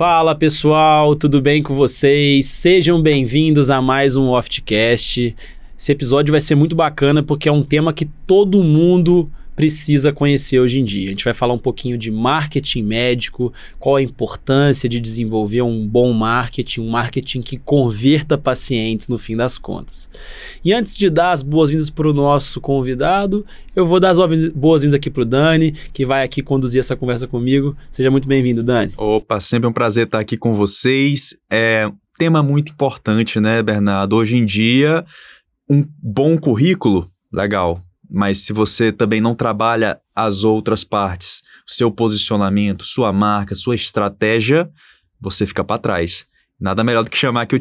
Fala pessoal, tudo bem com vocês? Sejam bem-vindos a mais um Oftcast. Esse episódio vai ser muito bacana porque é um tema que todo mundo precisa conhecer hoje em dia. A gente vai falar um pouquinho de marketing médico, qual a importância de desenvolver um bom marketing, um marketing que converta pacientes no fim das contas. E antes de dar as boas-vindas para o nosso convidado, eu vou dar as boas-vindas aqui para o Dani, que vai aqui conduzir essa conversa comigo. Seja muito bem-vindo, Dani. Opa, sempre um prazer estar aqui com vocês. É tema muito importante, né, Bernardo? Hoje em dia, um bom currículo, legal mas se você também não trabalha as outras partes, seu posicionamento, sua marca, sua estratégia, você fica para trás. Nada melhor do que chamar aqui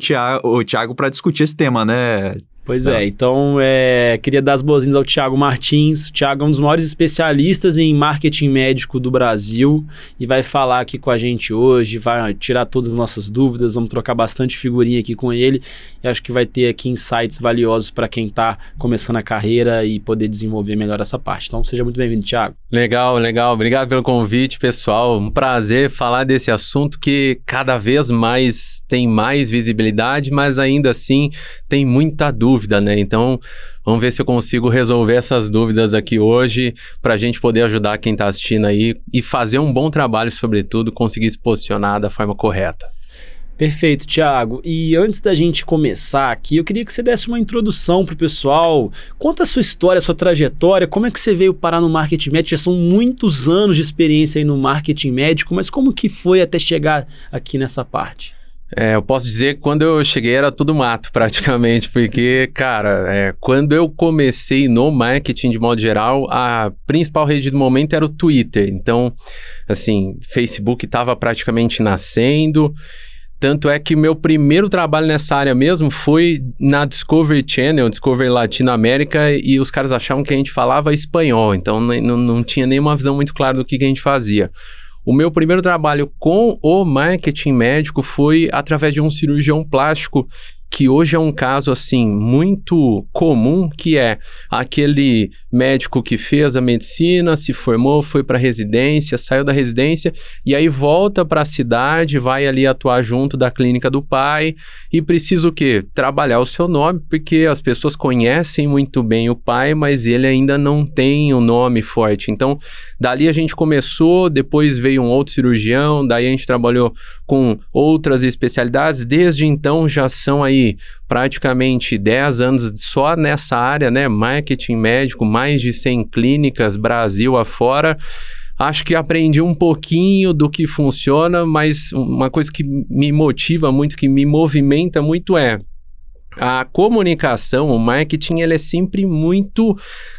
o Tiago para discutir esse tema, né, Pois é, é então é, queria dar as boas-vindas ao Tiago Martins. O Tiago é um dos maiores especialistas em marketing médico do Brasil e vai falar aqui com a gente hoje, vai tirar todas as nossas dúvidas, vamos trocar bastante figurinha aqui com ele e acho que vai ter aqui insights valiosos para quem está começando a carreira e poder desenvolver melhor essa parte. Então seja muito bem-vindo, Tiago. Legal, legal. Obrigado pelo convite, pessoal. Um prazer falar desse assunto que cada vez mais tem mais visibilidade, mas ainda assim tem muita dúvida dúvida, né? Então, vamos ver se eu consigo resolver essas dúvidas aqui hoje para a gente poder ajudar quem está assistindo aí e fazer um bom trabalho, sobretudo, conseguir se posicionar da forma correta. Perfeito, Thiago. E antes da gente começar aqui, eu queria que você desse uma introdução para o pessoal. Conta a sua história, a sua trajetória, como é que você veio parar no marketing médico? Já são muitos anos de experiência aí no marketing médico, mas como que foi até chegar aqui nessa parte? É, eu posso dizer que quando eu cheguei era tudo mato, praticamente, porque, cara, é, quando eu comecei no marketing de modo geral, a principal rede do momento era o Twitter. Então, assim, Facebook estava praticamente nascendo. Tanto é que meu primeiro trabalho nessa área mesmo foi na Discovery Channel, Discovery Latino América, e os caras achavam que a gente falava espanhol, então não, não tinha nenhuma visão muito clara do que, que a gente fazia. O meu primeiro trabalho com o marketing médico foi através de um cirurgião plástico que hoje é um caso assim muito comum, que é aquele médico que fez a medicina, se formou, foi para residência, saiu da residência e aí volta para a cidade, vai ali atuar junto da clínica do pai e precisa o quê? Trabalhar o seu nome, porque as pessoas conhecem muito bem o pai, mas ele ainda não tem um nome forte. Então, dali a gente começou, depois veio um outro cirurgião, daí a gente trabalhou com outras especialidades, desde então já são aí praticamente 10 anos só nessa área, né? Marketing médico, mais de 100 clínicas, Brasil afora. Acho que aprendi um pouquinho do que funciona, mas uma coisa que me motiva muito, que me movimenta muito é a comunicação, o marketing, ele é sempre muito.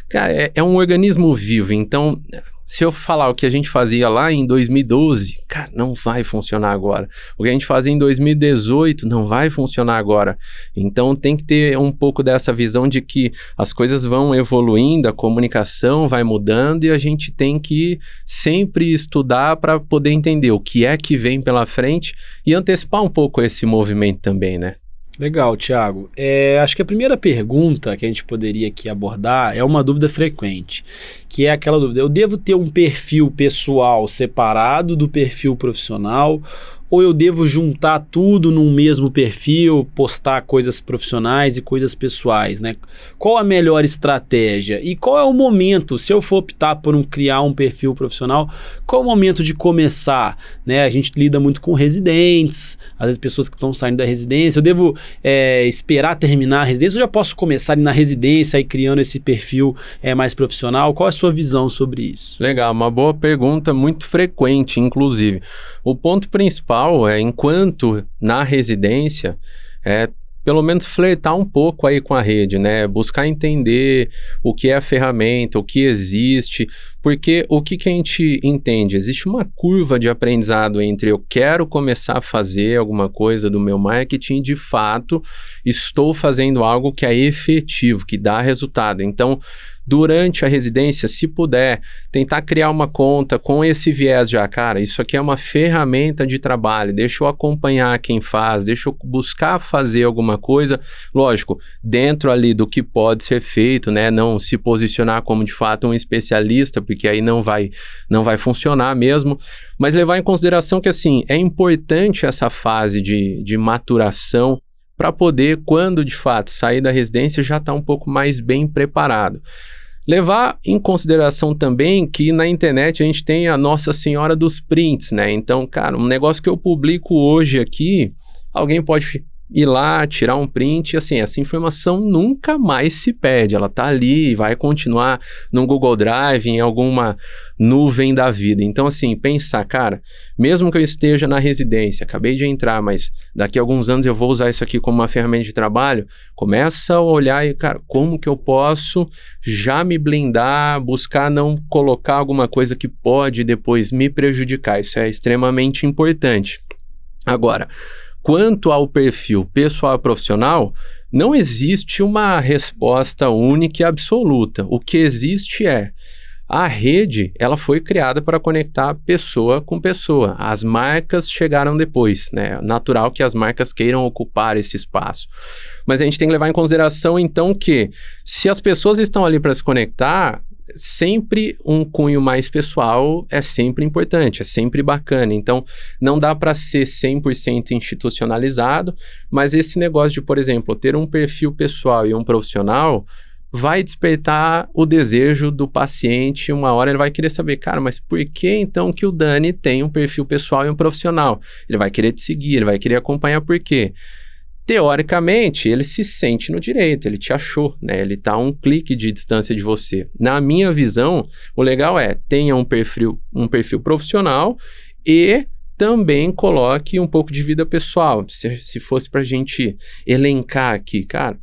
Cara, é, é um organismo vivo. Então, se eu falar o que a gente fazia lá em 2012, cara, não vai funcionar agora. O que a gente fazia em 2018 não vai funcionar agora. Então tem que ter um pouco dessa visão de que as coisas vão evoluindo, a comunicação vai mudando e a gente tem que sempre estudar para poder entender o que é que vem pela frente e antecipar um pouco esse movimento também, né? Legal, Thiago. É, acho que a primeira pergunta que a gente poderia aqui abordar é uma dúvida frequente, que é aquela dúvida: eu devo ter um perfil pessoal separado do perfil profissional ou eu devo juntar tudo num mesmo perfil, postar coisas profissionais e coisas pessoais, né? Qual a melhor estratégia? E qual é o momento, se eu for optar por um, criar um perfil profissional, qual é o momento de começar, né? A gente lida muito com residentes, às vezes pessoas que estão saindo da residência. Eu devo é, esperar terminar a residência ou já posso começar na residência e criando esse perfil é, mais profissional? Qual é a sua visão sobre isso? Legal, uma boa pergunta, muito frequente, inclusive. O ponto principal legal, é, enquanto na residência, é, pelo menos flertar um pouco aí com a rede, né? Buscar entender o que é a ferramenta, o que existe, porque o que, que a gente entende? Existe uma curva de aprendizado entre eu quero começar a fazer alguma coisa do meu marketing, de fato, estou fazendo algo que é efetivo, que dá resultado. Então, durante a residência, se puder, tentar criar uma conta com esse viés já, cara, isso aqui é uma ferramenta de trabalho, deixa eu acompanhar quem faz, deixa eu buscar fazer alguma coisa, lógico, dentro ali do que pode ser feito, né, não se posicionar como de fato um especialista, que aí não vai, não vai funcionar mesmo. Mas levar em consideração que, assim, é importante essa fase de, de maturação para poder, quando de fato sair da residência, já estar tá um pouco mais bem preparado. Levar em consideração também que na internet a gente tem a Nossa Senhora dos Prints, né? Então, cara, um negócio que eu publico hoje aqui, alguém pode ir lá, tirar um print, assim, essa informação nunca mais se perde, ela tá ali, vai continuar no Google Drive, em alguma nuvem da vida. Então, assim, pensar, cara, mesmo que eu esteja na residência, acabei de entrar, mas daqui a alguns anos eu vou usar isso aqui como uma ferramenta de trabalho, começa a olhar e, cara, como que eu posso já me blindar, buscar não colocar alguma coisa que pode depois me prejudicar. Isso é extremamente importante. Agora, Quanto ao perfil pessoal e profissional, não existe uma resposta única e absoluta. O que existe é a rede, ela foi criada para conectar pessoa com pessoa. As marcas chegaram depois, né? Natural que as marcas queiram ocupar esse espaço. Mas a gente tem que levar em consideração então que se as pessoas estão ali para se conectar, sempre um cunho mais pessoal é sempre importante, é sempre bacana. Então, não dá para ser 100% institucionalizado, mas esse negócio de, por exemplo, ter um perfil pessoal e um profissional vai despertar o desejo do paciente. Uma hora ele vai querer saber, cara, mas por que então que o Dani tem um perfil pessoal e um profissional? Ele vai querer te seguir, ele vai querer acompanhar por quê? teoricamente, ele se sente no direito, ele te achou, né? Ele tá a um clique de distância de você. Na minha visão, o legal é tenha um perfil, um perfil profissional e também coloque um pouco de vida pessoal. Se, se fosse para a gente elencar aqui, cara,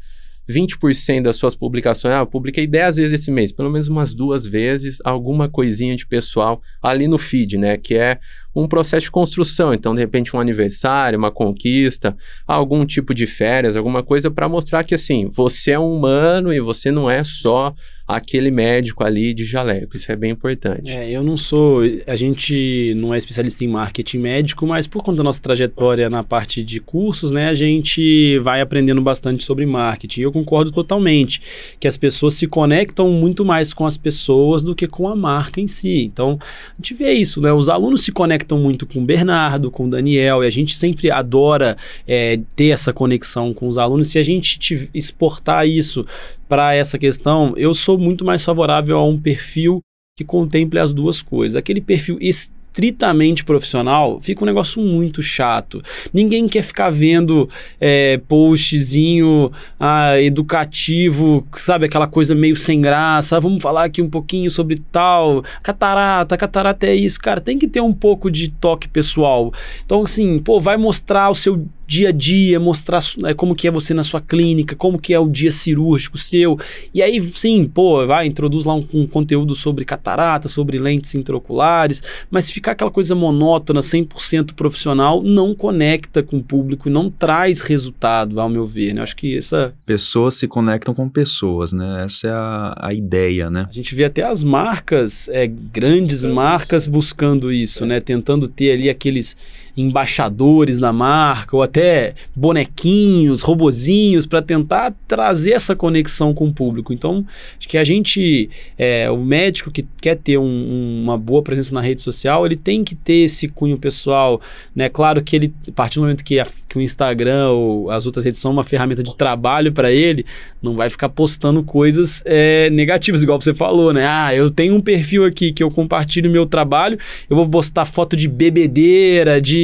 20% das suas publicações, ah, eu publiquei 10 vezes esse mês, pelo menos umas duas vezes, alguma coisinha de pessoal ali no feed, né? Que é um processo de construção. Então, de repente, um aniversário, uma conquista, algum tipo de férias, alguma coisa para mostrar que, assim, você é um humano e você não é só aquele médico ali de jaleco. Isso é bem importante. É, eu não sou. A gente não é especialista em marketing médico, mas por conta da nossa trajetória na parte de cursos, né, a gente vai aprendendo bastante sobre marketing. Eu concordo totalmente que as pessoas se conectam muito mais com as pessoas do que com a marca em si. Então, a gente vê isso, né? Os alunos se conectam muito com o Bernardo, com o Daniel, e a gente sempre adora é, ter essa conexão com os alunos. Se a gente exportar isso para essa questão, eu sou muito mais favorável a um perfil que contemple as duas coisas. Aquele perfil estritamente profissional fica um negócio muito chato. Ninguém quer ficar vendo é, postzinho ah, educativo, sabe? Aquela coisa meio sem graça. Ah, vamos falar aqui um pouquinho sobre tal. Catarata, catarata é isso. Cara, tem que ter um pouco de toque pessoal. Então, assim, pô, vai mostrar o seu dia a dia, mostrar né, como que é você na sua clínica, como que é o dia cirúrgico seu. E aí, sim, pô, vai, introduz lá um, um conteúdo sobre catarata, sobre lentes intraoculares, mas ficar aquela coisa monótona, 100% profissional, não conecta com o público, não traz resultado, ao meu ver, né? Acho que essa... Pessoas se conectam com pessoas, né? Essa é a, a ideia, né? A gente vê até as marcas, é, grandes marcas buscando isso, é. né? Tentando ter ali aqueles embaixadores da marca ou até bonequinhos, robozinhos para tentar trazer essa conexão com o público. Então, acho que a gente, é, o médico que quer ter um, uma boa presença na rede social, ele tem que ter esse cunho pessoal, né? Claro que ele, a partir do momento que, a, que o Instagram ou as outras redes são uma ferramenta de trabalho para ele, não vai ficar postando coisas é, negativas, igual você falou, né? Ah, eu tenho um perfil aqui que eu compartilho meu trabalho, eu vou postar foto de bebedeira, de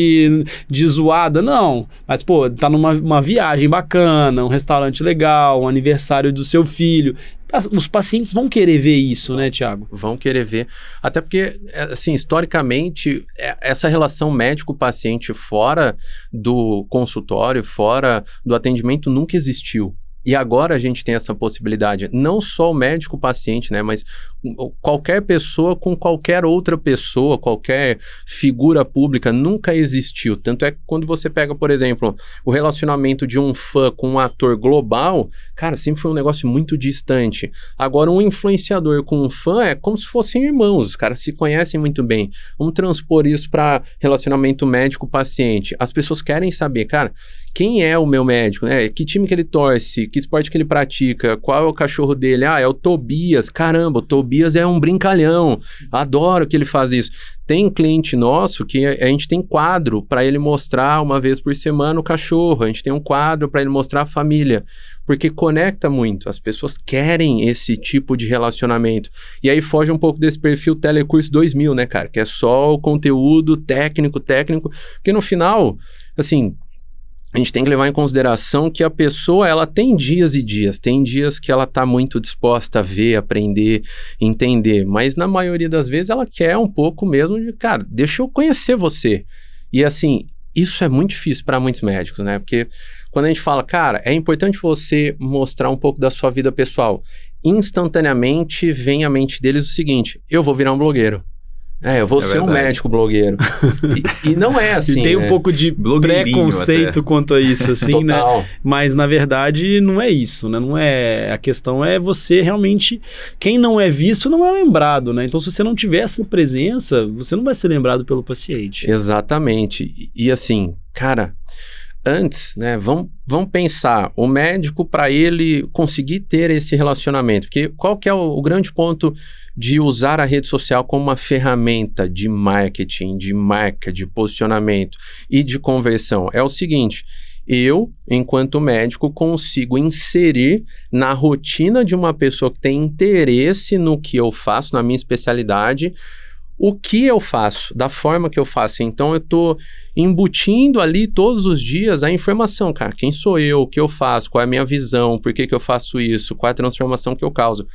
de, zoada, não. Mas, pô, tá numa viagem bacana, um restaurante legal, um aniversário do seu filho. Tá, os pacientes vão querer ver isso, né, Tiago? Vão querer ver. Até porque, é, assim, historicamente, é, essa relação médico-paciente fora do consultório, fora do atendimento, nunca existiu. E agora a gente tem essa possibilidade, não só o médico paciente, né, mas qualquer pessoa com qualquer outra pessoa, qualquer figura pública nunca existiu. Tanto é que quando você pega, por exemplo, o relacionamento de um fã com um ator global, cara, sempre foi um negócio muito distante. Agora um influenciador com um fã é como se fossem irmãos, os caras se conhecem muito bem. Vamos transpor isso para relacionamento médico-paciente. As pessoas querem saber, cara, quem é o meu médico, né? Que time que ele torce, que esporte que ele pratica, qual é o cachorro dele? Ah, é o Tobias. Caramba, o Tobias é um brincalhão. Adoro que ele faz isso. Tem cliente nosso que a gente tem quadro para ele mostrar uma vez por semana o cachorro, a gente tem um quadro para ele mostrar a família, porque conecta muito. As pessoas querem esse tipo de relacionamento. E aí foge um pouco desse perfil Telecurso 2000, né, cara? Que é só o conteúdo técnico, técnico, porque no final, assim, a gente tem que levar em consideração que a pessoa ela tem dias e dias, tem dias que ela está muito disposta a ver, aprender, entender, mas na maioria das vezes ela quer um pouco mesmo de, cara, deixa eu conhecer você. E assim, isso é muito difícil para muitos médicos, né? Porque quando a gente fala, cara, é importante você mostrar um pouco da sua vida pessoal, instantaneamente vem à mente deles o seguinte: eu vou virar um blogueiro. É, eu vou é ser verdade. um médico blogueiro. E, e, não é assim. E tem né? um pouco de preconceito até. quanto a isso, assim, né? Total. né? Mas na verdade não é isso, né? Não é. A questão é você realmente. Quem não é visto não é lembrado, né? Então, se você não tiver essa presença, você não vai ser lembrado pelo paciente. Exatamente. E, e assim, cara, antes, né? Vamos, vamos pensar o médico para ele conseguir ter esse relacionamento, porque qual que é o, o, grande ponto de usar a rede social como uma ferramenta de marketing, de marca, de posicionamento e de conversão? É o seguinte. Eu, enquanto médico, consigo inserir na rotina de uma pessoa que tem interesse no que eu faço, na minha especialidade, o que eu faço, da forma que eu faço. Então eu estou embutindo ali todos os dias a informação, cara. Quem sou eu, o que eu faço, qual é a minha visão, por que, que eu faço isso, qual é a transformação que eu causo.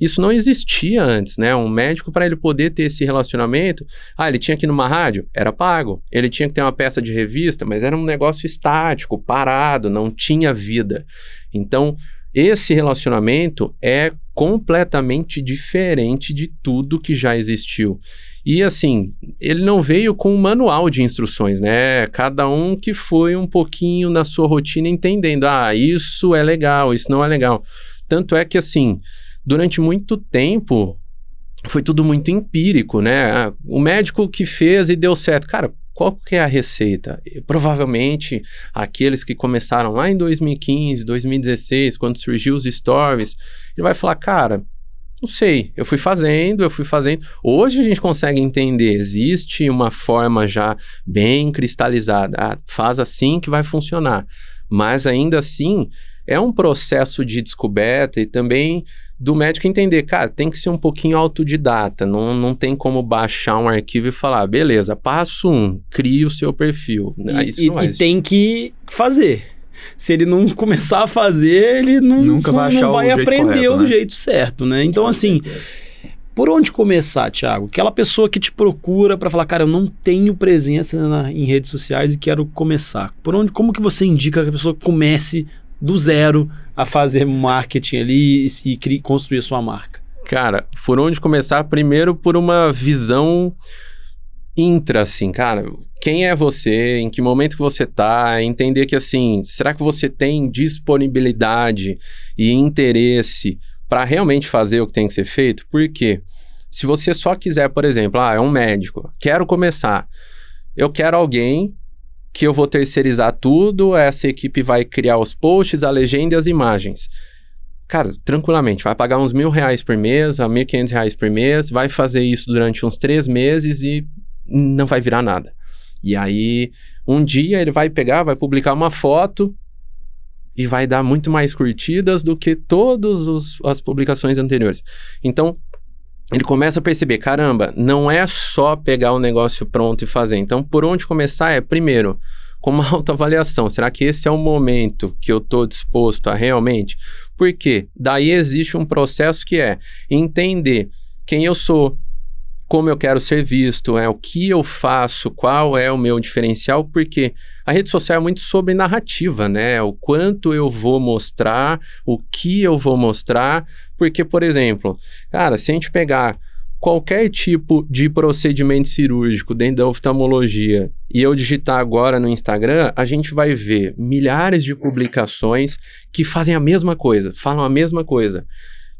Isso não existia antes, né? Um médico, para ele poder ter esse relacionamento, ah, ele tinha que ir numa rádio, era pago. Ele tinha que ter uma peça de revista, mas era um negócio estático, parado, não tinha vida. Então, esse relacionamento é completamente diferente de tudo que já existiu. E assim, ele não veio com um manual de instruções, né? Cada um que foi um pouquinho na sua rotina entendendo, ah, isso é legal, isso não é legal. Tanto é que assim, durante muito tempo foi tudo muito empírico, né? Ah, o médico que fez e deu certo. Cara, qual que é a receita? provavelmente aqueles que começaram lá em 2015, 2016, quando surgiu os stories, ele vai falar, cara, não sei, eu fui fazendo, eu fui fazendo. Hoje a gente consegue entender, existe uma forma já bem cristalizada, ah, faz assim que vai funcionar. Mas ainda assim, é um processo de descoberta e também do médico entender, cara, tem que ser um pouquinho autodidata, não, não tem como baixar um arquivo e falar, beleza, passo um, crie o seu perfil. E, e, e tem que fazer. Se ele não começar a fazer, ele não, Nunca vai, não vai aprender correto, do o né? jeito certo, né? Então, assim, por onde começar, Thiago? Aquela pessoa que te procura para falar, cara, eu não tenho presença na, em redes sociais e quero começar. Por onde, como que você indica que a pessoa comece do zero a fazer marketing ali e, e construir a sua marca? Cara, por onde começar? Primeiro por uma visão intra, assim, cara. Quem é você? Em que momento que você tá? Entender que, assim, será que você tem disponibilidade e interesse para realmente fazer o que tem que ser feito? Por quê? Se você só quiser, por exemplo, ah, é um médico, quero começar. Eu quero alguém que eu vou terceirizar tudo, essa equipe vai criar os posts, a legenda e as imagens. Cara, tranquilamente, vai pagar uns mil reais por mês, a mil quinhentos reais por mês, vai fazer isso durante uns três meses e não vai virar nada. E aí, um dia ele vai pegar, vai publicar uma foto e vai dar muito mais curtidas do que todas as publicações anteriores. Então, ele começa a perceber, caramba, não é só pegar o negócio pronto e fazer. Então, por onde começar é, primeiro, com uma autoavaliação. Será que esse é o momento que eu estou disposto a realmente? Porque daí existe um processo que é entender quem eu sou, como eu quero ser visto, é o que eu faço, qual é o meu diferencial, porque a rede social é muito sobre narrativa, né? O quanto eu vou mostrar, o que eu vou mostrar, porque, por exemplo, cara, se a gente pegar qualquer tipo de procedimento cirúrgico dentro da oftalmologia e eu digitar agora no Instagram, a gente vai ver milhares de publicações que fazem a mesma coisa, falam a mesma coisa.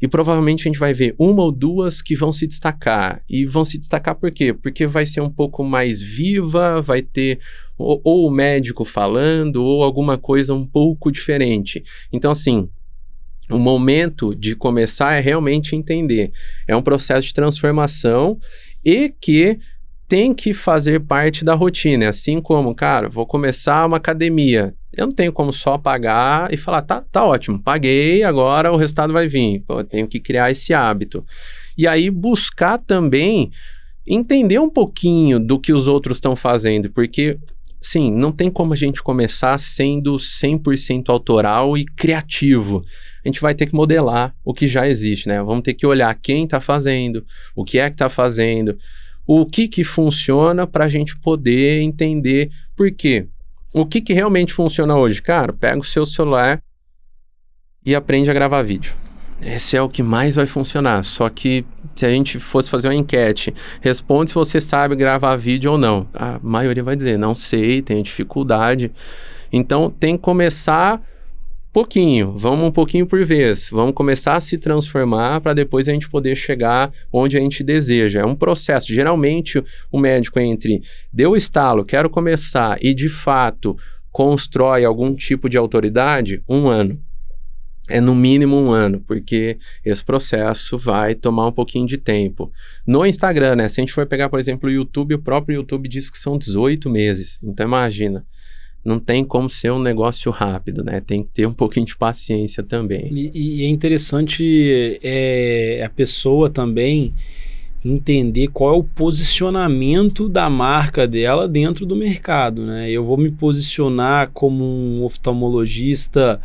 E provavelmente a gente vai ver uma ou duas que vão se destacar. E vão se destacar por quê? Porque vai ser um pouco mais viva, vai ter ou, ou o médico falando, ou alguma coisa um pouco diferente. Então, assim, o momento de começar é realmente entender. É um processo de transformação e que tem que fazer parte da rotina. É assim como, cara, vou começar uma academia. Eu não tenho como só pagar e falar, tá, tá ótimo, paguei, agora o resultado vai vir. Pô, eu tenho que criar esse hábito. E aí buscar também entender um pouquinho do que os outros estão fazendo, porque sim, não tem como a gente começar sendo 100% autoral e criativo. A gente vai ter que modelar o que já existe, né? Vamos ter que olhar quem está fazendo, o que é que está fazendo o que que funciona para a gente poder entender por quê. O que que realmente funciona hoje? Cara, pega o seu celular e aprende a gravar vídeo. Esse é o que mais vai funcionar. Só que se a gente fosse fazer uma enquete, responde se você sabe gravar vídeo ou não. A maioria vai dizer, não sei, tenho dificuldade. Então tem que começar pouquinho, vamos um pouquinho por vez, vamos começar a se transformar para depois a gente poder chegar onde a gente deseja. É um processo. Geralmente, o médico entre deu estalo, quero começar e de fato constrói algum tipo de autoridade, um ano. É no mínimo um ano, porque esse processo vai tomar um pouquinho de tempo. No Instagram, né? Se a gente for pegar, por exemplo, o YouTube, o próprio YouTube diz que são 18 meses. Então imagina, não tem como ser um negócio rápido, né? Tem que ter um pouquinho de paciência também. E, e é interessante é, a pessoa também entender qual é o posicionamento da marca dela dentro do mercado, né? Eu vou me posicionar como um oftalmologista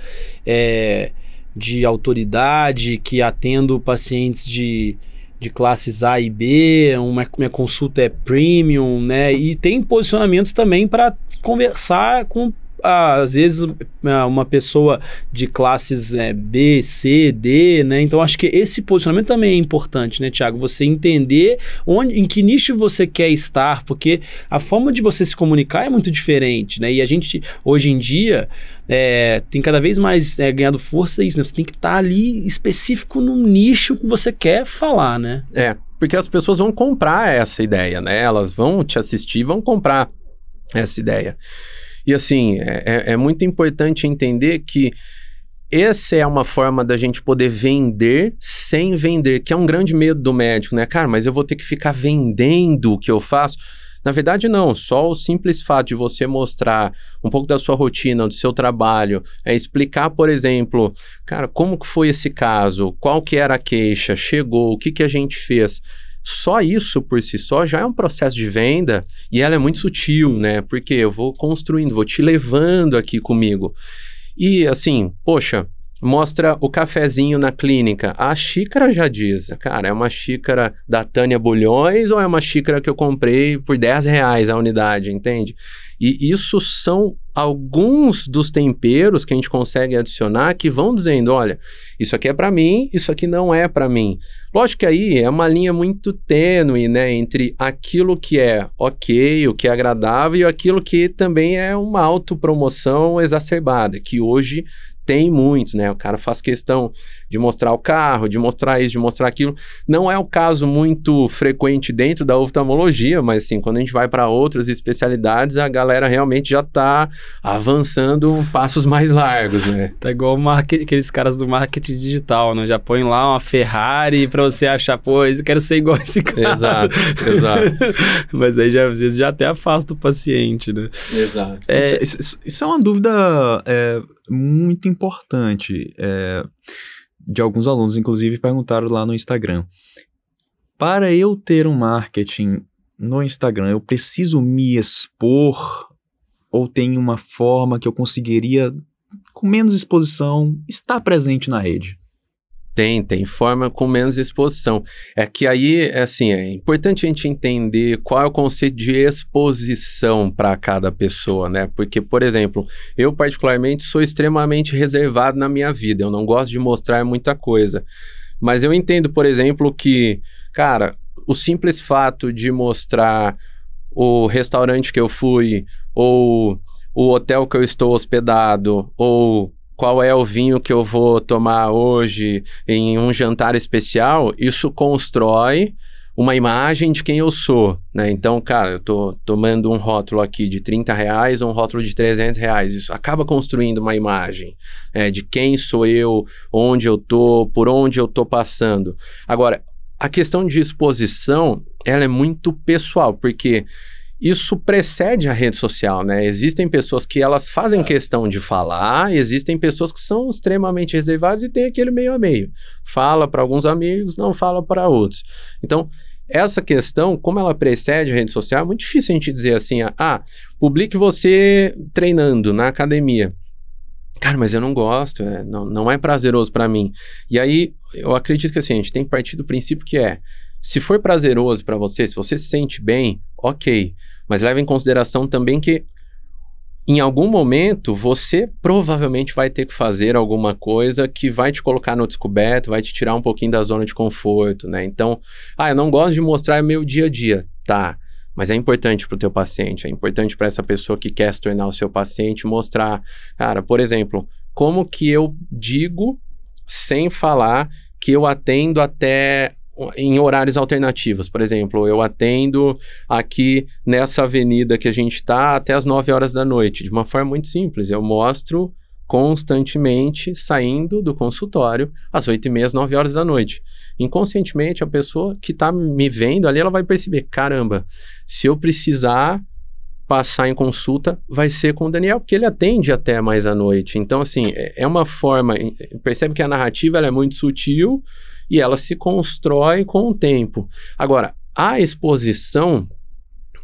é, de autoridade que atendo pacientes de de classes A e B, uma, minha consulta é premium, né? E tem posicionamentos também para conversar com às vezes é, uma pessoa de classes é, B, C, D, né? Então acho que esse posicionamento também é importante, né, Tiago? Você entender onde, em que nicho você quer estar, porque a forma de você se comunicar é muito diferente, né? E a gente hoje em dia é, tem cada vez mais é, ganhado força isso, né? Você tem que estar tá ali específico no nicho que você quer falar, né? É. Porque as pessoas vão comprar essa ideia, né? Elas vão te assistir, vão comprar essa ideia. E assim, é, é, é muito importante entender que essa é uma forma da gente poder vender sem vender, que é um grande medo do médico, né? Cara, mas eu vou ter que ficar vendendo o que eu faço. Na verdade, não. Só o simples fato de você mostrar um pouco da sua rotina, do seu trabalho, é explicar, por exemplo, cara, como que foi esse caso, qual que era a queixa, chegou, o que, que a gente fez. Só isso por si só já é um processo de venda e ela é muito sutil, né? Porque eu vou construindo, vou te levando aqui comigo. E assim, poxa, mostra o cafezinho na clínica. A xícara já diz, cara, é uma xícara da Tânia Bulhões ou é uma xícara que eu comprei por 10 reais a unidade, entende? E isso são alguns dos temperos que a gente consegue adicionar que vão dizendo, olha, isso aqui é para mim, isso aqui não é para mim. Lógico que aí é uma linha muito tênue, né, entre aquilo que é OK, o que é agradável e aquilo que também é uma autopromoção exacerbada, que hoje tem muito, né? O cara faz questão de mostrar o carro, de mostrar isso, de mostrar aquilo. Não é o caso muito frequente dentro da oftalmologia, mas assim, quando a gente vai para outras especialidades, a galera realmente já está avançando passos mais largos, né? Tá igual market, aqueles caras do marketing digital, né? Já põe lá uma Ferrari para você achar, pô, eu quero ser igual esse cara. Exato, exato. mas aí já, às vezes já até afasta o paciente, né? Exato. É, isso, isso, é uma dúvida. É muito importante é, de alguns alunos, inclusive perguntaram lá no Instagram. Para eu ter um marketing no Instagram, eu preciso me expor ou tem uma forma que eu conseguiria, com menos exposição, estar presente na rede? Tem, tem forma com menos exposição. É que aí, é assim, é importante a gente entender qual é o conceito de exposição para cada pessoa, né? Porque, por exemplo, eu particularmente sou extremamente reservado na minha vida, eu não gosto de mostrar muita coisa. Mas eu entendo, por exemplo, que, cara, o simples fato de mostrar o restaurante que eu fui ou o hotel que eu estou hospedado ou qual é o vinho que eu vou tomar hoje em um jantar especial, isso constrói uma imagem de quem eu sou, né? Então, cara, eu tô tomando um rótulo aqui de 30 reais ou um rótulo de 300 reais. Isso acaba construindo uma imagem é, de quem sou eu, onde eu tô, por onde eu tô passando. Agora, a questão de exposição, ela é muito pessoal, porque isso precede a rede social, né? Existem pessoas que elas fazem é. questão de falar, existem pessoas que são extremamente reservadas e tem aquele meio a meio. Fala para alguns amigos, não fala para outros. Então, essa questão, como ela precede a rede social, é muito difícil a gente dizer assim, ah, ah publique você treinando na academia. Cara, mas eu não gosto, é, não, não é prazeroso para mim. E aí, eu acredito que assim, a gente tem que partir do princípio que é, se for prazeroso para você, se você se sente bem, ok. Mas leva em consideração também que em algum momento você provavelmente vai ter que fazer alguma coisa que vai te colocar no descoberto, vai te tirar um pouquinho da zona de conforto, né? Então, ah, eu não gosto de mostrar meu dia a dia, tá? Mas é importante para o teu paciente, é importante para essa pessoa que quer se tornar o seu paciente mostrar, cara, por exemplo, como que eu digo sem falar que eu atendo até em horários alternativos. Por exemplo, eu atendo aqui nessa avenida que a gente está até as 9 horas da noite, de uma forma muito simples. Eu mostro constantemente saindo do consultório às 8 e meia, às 9 horas da noite. Inconscientemente, a pessoa que está me vendo ali, ela vai perceber, caramba, se eu precisar passar em consulta, vai ser com o Daniel, porque ele atende até mais à noite. Então, assim, é, é uma forma, percebe que a narrativa é muito sutil, e ela se constrói com o tempo. Agora, a exposição,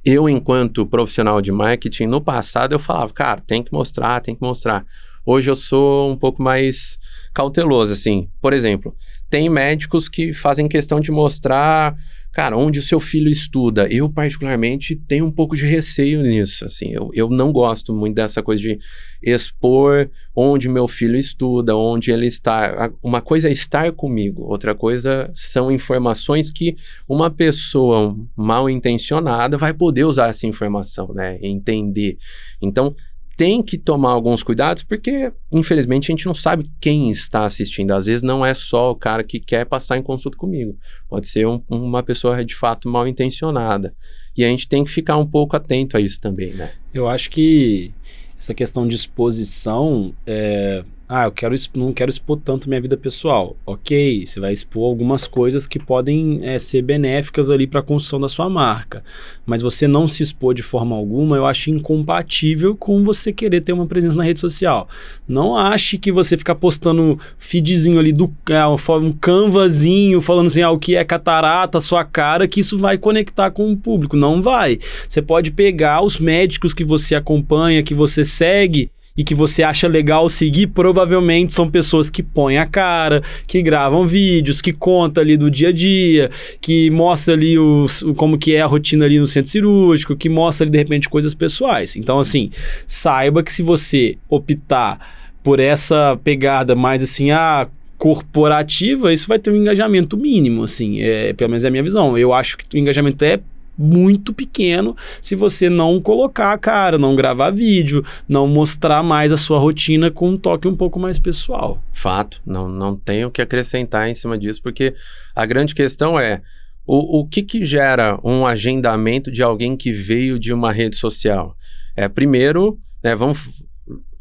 eu, enquanto profissional de marketing, no passado eu falava, cara, tem que mostrar, tem que mostrar. Hoje eu sou um pouco mais cauteloso, assim. Por exemplo, tem médicos que fazem questão de mostrar, cara, onde o seu filho estuda. Eu, particularmente, tenho um pouco de receio nisso. Assim, eu, eu não gosto muito dessa coisa de expor onde meu filho estuda, onde ele está. Uma coisa é estar comigo, outra coisa são informações que uma pessoa mal intencionada vai poder usar essa informação, né? Entender. Então, tem que tomar alguns cuidados, porque, infelizmente, a gente não sabe quem está assistindo. Às vezes não é só o cara que quer passar em consulta comigo. Pode ser um, uma pessoa de fato mal intencionada. E a gente tem que ficar um pouco atento a isso também, né? Eu acho que essa questão de exposição é, ah, eu quero não quero expor tanto minha vida pessoal. Ok, você vai expor algumas coisas que podem é, ser benéficas ali para a construção da sua marca. Mas você não se expor de forma alguma, eu acho incompatível com você querer ter uma presença na rede social. Não ache que você ficar postando feedzinho ali do é, um canvazinho falando assim, ah, o que é catarata, sua cara, que isso vai conectar com o público. Não vai. Você pode pegar os médicos que você acompanha, que você segue e que você acha legal seguir, provavelmente são pessoas que põem a cara, que gravam vídeos, que conta ali do dia a dia, que mostra ali os, como que é a rotina ali no centro cirúrgico, que mostra ali de repente coisas pessoais. Então assim, saiba que se você optar por essa pegada mais assim, ah, corporativa, isso vai ter um engajamento mínimo, assim, é, pelo menos é a minha visão. Eu acho que o engajamento é muito pequeno se você não colocar a cara, não gravar vídeo, não mostrar mais a sua rotina com um toque um pouco mais pessoal. Fato, não, não tenho o que acrescentar em cima disso, porque a grande questão é o, o que, que gera um agendamento de alguém que veio de uma rede social? É primeiro, né, vamos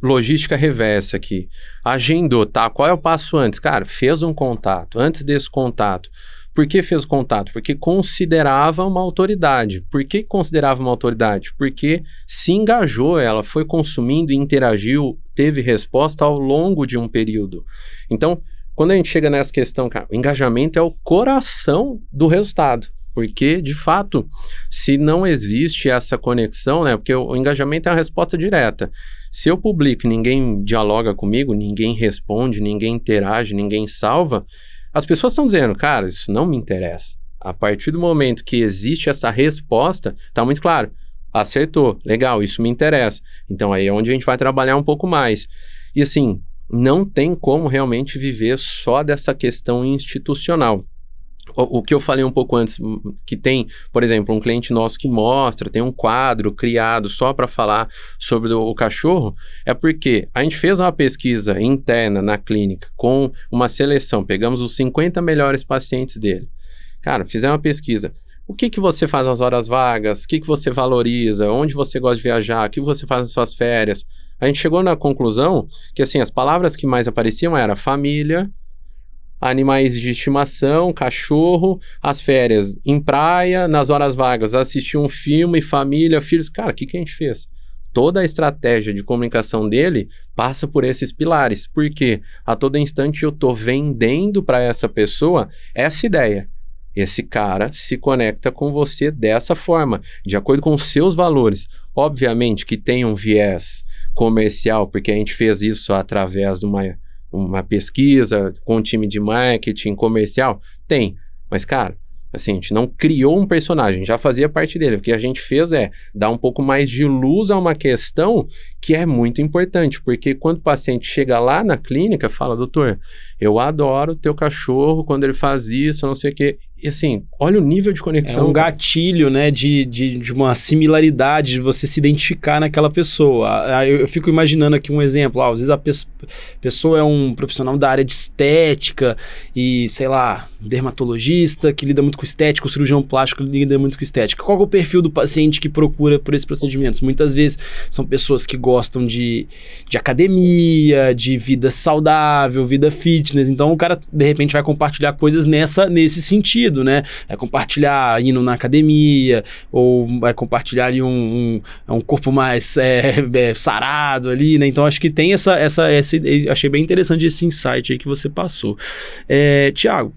logística reversa aqui. Agendou, tá? Qual é o passo antes? Cara, fez um contato. Antes desse contato, por que fez o contato? Porque considerava uma autoridade. Por que considerava uma autoridade? Porque se engajou ela, foi consumindo e interagiu, teve resposta ao longo de um período. Então, quando a gente chega nessa questão, cara, o engajamento é o coração do resultado. Porque, de fato, se não existe essa conexão, né? Porque o, engajamento é uma resposta direta. Se eu publico ninguém dialoga comigo, ninguém responde, ninguém interage, ninguém salva, as pessoas estão dizendo, cara, isso não me interessa. A partir do momento que existe essa resposta, está muito claro. Acertou, legal, isso me interessa. Então aí é onde a gente vai trabalhar um pouco mais. E assim, não tem como realmente viver só dessa questão institucional o, o que eu falei um pouco antes, hum, que tem, por exemplo, um cliente nosso que mostra, tem um quadro criado só para falar sobre o, o cachorro, é porque a gente fez uma pesquisa interna na clínica com uma seleção, pegamos os 50 melhores pacientes dele. Cara, fizemos uma pesquisa. O que, que você faz nas horas vagas? O que, que você valoriza? Onde você gosta de viajar? O que você faz nas suas férias? A gente chegou na conclusão que, assim, as palavras que mais apareciam eram família, animais de estimação, cachorro, as férias em praia, nas horas vagas assistir um filme, família, filhos. Cara, o que, que a gente fez? Toda a estratégia de comunicação dele passa por esses pilares, porque a todo instante eu estou vendendo para essa pessoa essa ideia. Esse cara se conecta com você dessa forma, de acordo com os seus valores. Obviamente que tem um viés comercial, porque a gente fez isso através de uma uma pesquisa com um time de marketing comercial? Tem. Mas, cara, assim, a gente não criou um personagem, já fazia parte dele. O que a gente fez é dar um pouco mais de luz a uma questão que é muito importante, porque quando o paciente chega lá na clínica, fala, doutor, eu adoro teu cachorro quando ele faz isso, não sei o quê. E assim, olha o nível de conexão. É um gatilho, né, de, de, de uma similaridade, de você se identificar naquela pessoa. Ah, ah, eu, eu fico imaginando aqui um exemplo, ah, às vezes a pe pessoa é um profissional da área de estética e, sei lá, dermatologista que lida muito com estética, o cirurgião plástico que lida muito com estética. Qual é o perfil do paciente que procura por esses procedimentos? Muitas vezes são pessoas que gostam gostam de, de academia, de vida saudável, vida fitness. Então o cara, de repente, vai compartilhar coisas nessa nesse sentido, né? Vai compartilhar indo na academia, ou vai compartilhar ali um, um, um corpo mais é, é, sarado ali, né? Então acho que tem essa, essa, essa. Achei bem interessante esse insight aí que você passou. É, Tiago,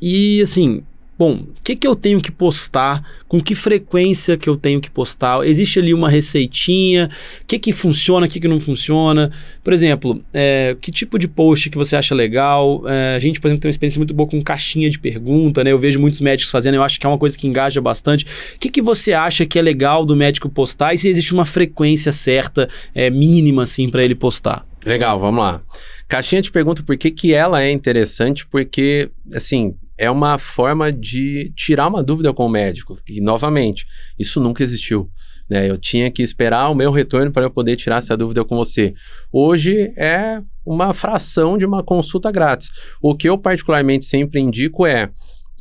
e assim, bom, o que, que eu tenho que postar, com que frequência que eu tenho que postar, existe ali uma receitinha, o que, que funciona, o que, que não funciona. Por exemplo, é, que tipo de post que você acha legal? É, a gente, por exemplo, tem uma experiência muito boa com caixinha de pergunta, né? Eu vejo muitos médicos fazendo, eu acho que é uma coisa que engaja bastante. O que, que você acha que é legal do médico postar e se existe uma frequência certa, é, mínima, assim, para ele postar? Legal, vamos lá. Caixinha de pergunta, por que, que ela é interessante? Porque, assim, é uma forma de tirar uma dúvida com o médico. E, novamente, isso nunca existiu. Né? Eu tinha que esperar o meu retorno para eu poder tirar essa dúvida com você. Hoje é uma fração de uma consulta grátis. O que eu particularmente sempre indico é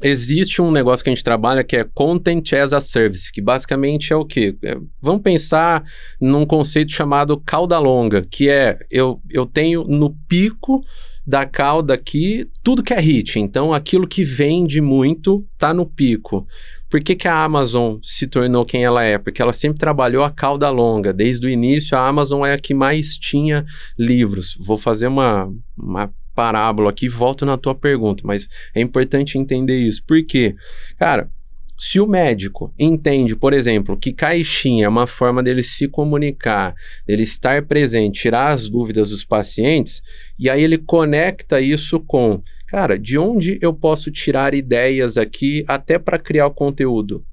existe um negócio que a gente trabalha que é Content as a Service, que basicamente é o quê? É, vamos pensar num conceito chamado cauda longa, que é eu, eu tenho no pico da cauda aqui, tudo que é hit. Então, aquilo que vende muito tá no pico. Por que, que a Amazon se tornou quem ela é? Porque ela sempre trabalhou a cauda longa. Desde o início, a Amazon é a que mais tinha livros. Vou fazer uma, uma parábola aqui, volto na tua pergunta, mas é importante entender isso. Por quê? Cara, se o médico entende, por exemplo, que caixinha é uma forma dele se comunicar, dele estar presente, tirar as dúvidas dos pacientes, e aí ele conecta isso com, cara, de onde eu posso tirar ideias aqui até para criar o conteúdo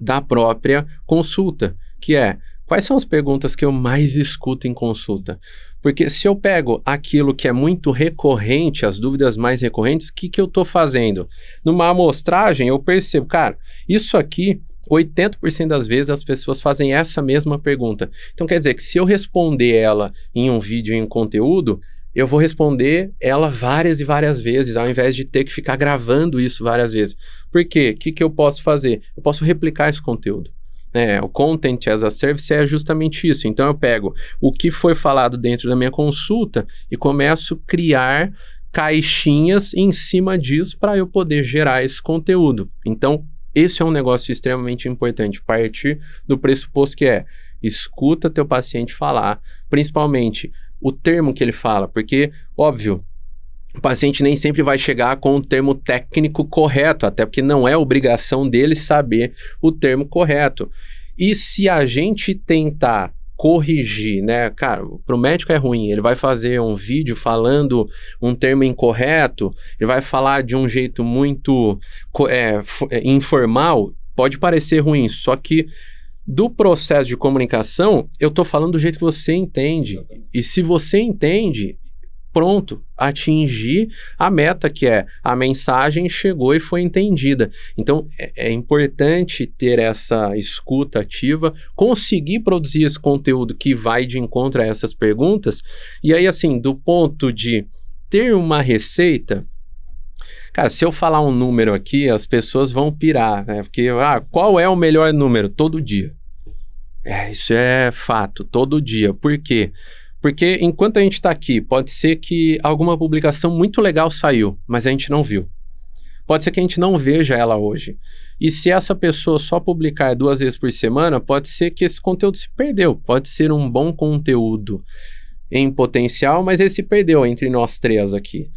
da própria consulta, que é Quais são as perguntas que eu mais escuto em consulta? Porque se eu pego aquilo que é muito recorrente, as dúvidas mais recorrentes, o que, que eu estou fazendo? Numa amostragem, eu percebo, cara, isso aqui 80% das vezes as pessoas fazem essa mesma pergunta. Então quer dizer que se eu responder ela em um vídeo, em um conteúdo, eu vou responder ela várias e várias vezes, ao invés de ter que ficar gravando isso várias vezes. Por quê? O que, que eu posso fazer? Eu posso replicar esse conteúdo né, o content as a service é justamente isso. Então eu pego o que foi falado dentro da minha consulta e começo a criar caixinhas em cima disso para eu poder gerar esse conteúdo. Então, esse é um negócio extremamente importante, partir do pressuposto que é escuta teu paciente falar, principalmente o termo que ele fala, porque óbvio, o paciente nem sempre vai chegar com o termo técnico correto, até porque não é obrigação dele saber o termo correto. E se a gente tentar corrigir, né? Cara, para o médico é ruim, ele vai fazer um vídeo falando um termo incorreto, ele vai falar de um jeito muito é, é, informal, pode parecer ruim, só que do processo de comunicação, eu estou falando do jeito que você entende. E se você entende, pronto, atingir a meta, que é a mensagem chegou e foi entendida. Então, é, é, importante ter essa escuta ativa, conseguir produzir esse conteúdo que vai de encontro a essas perguntas. E aí, assim, do ponto de ter uma receita. Cara, se eu falar um número aqui, as pessoas vão pirar, né? Porque, ah, qual é o melhor número? Todo dia. É, isso é fato, todo dia. Por quê? Porque porque enquanto a gente está aqui, pode ser que alguma publicação muito legal saiu, mas a gente não viu. Pode ser que a gente não veja ela hoje. E se essa pessoa só publicar duas vezes por semana, pode ser que esse conteúdo se perdeu. Pode ser um bom conteúdo em potencial, mas ele se perdeu entre nós três aqui.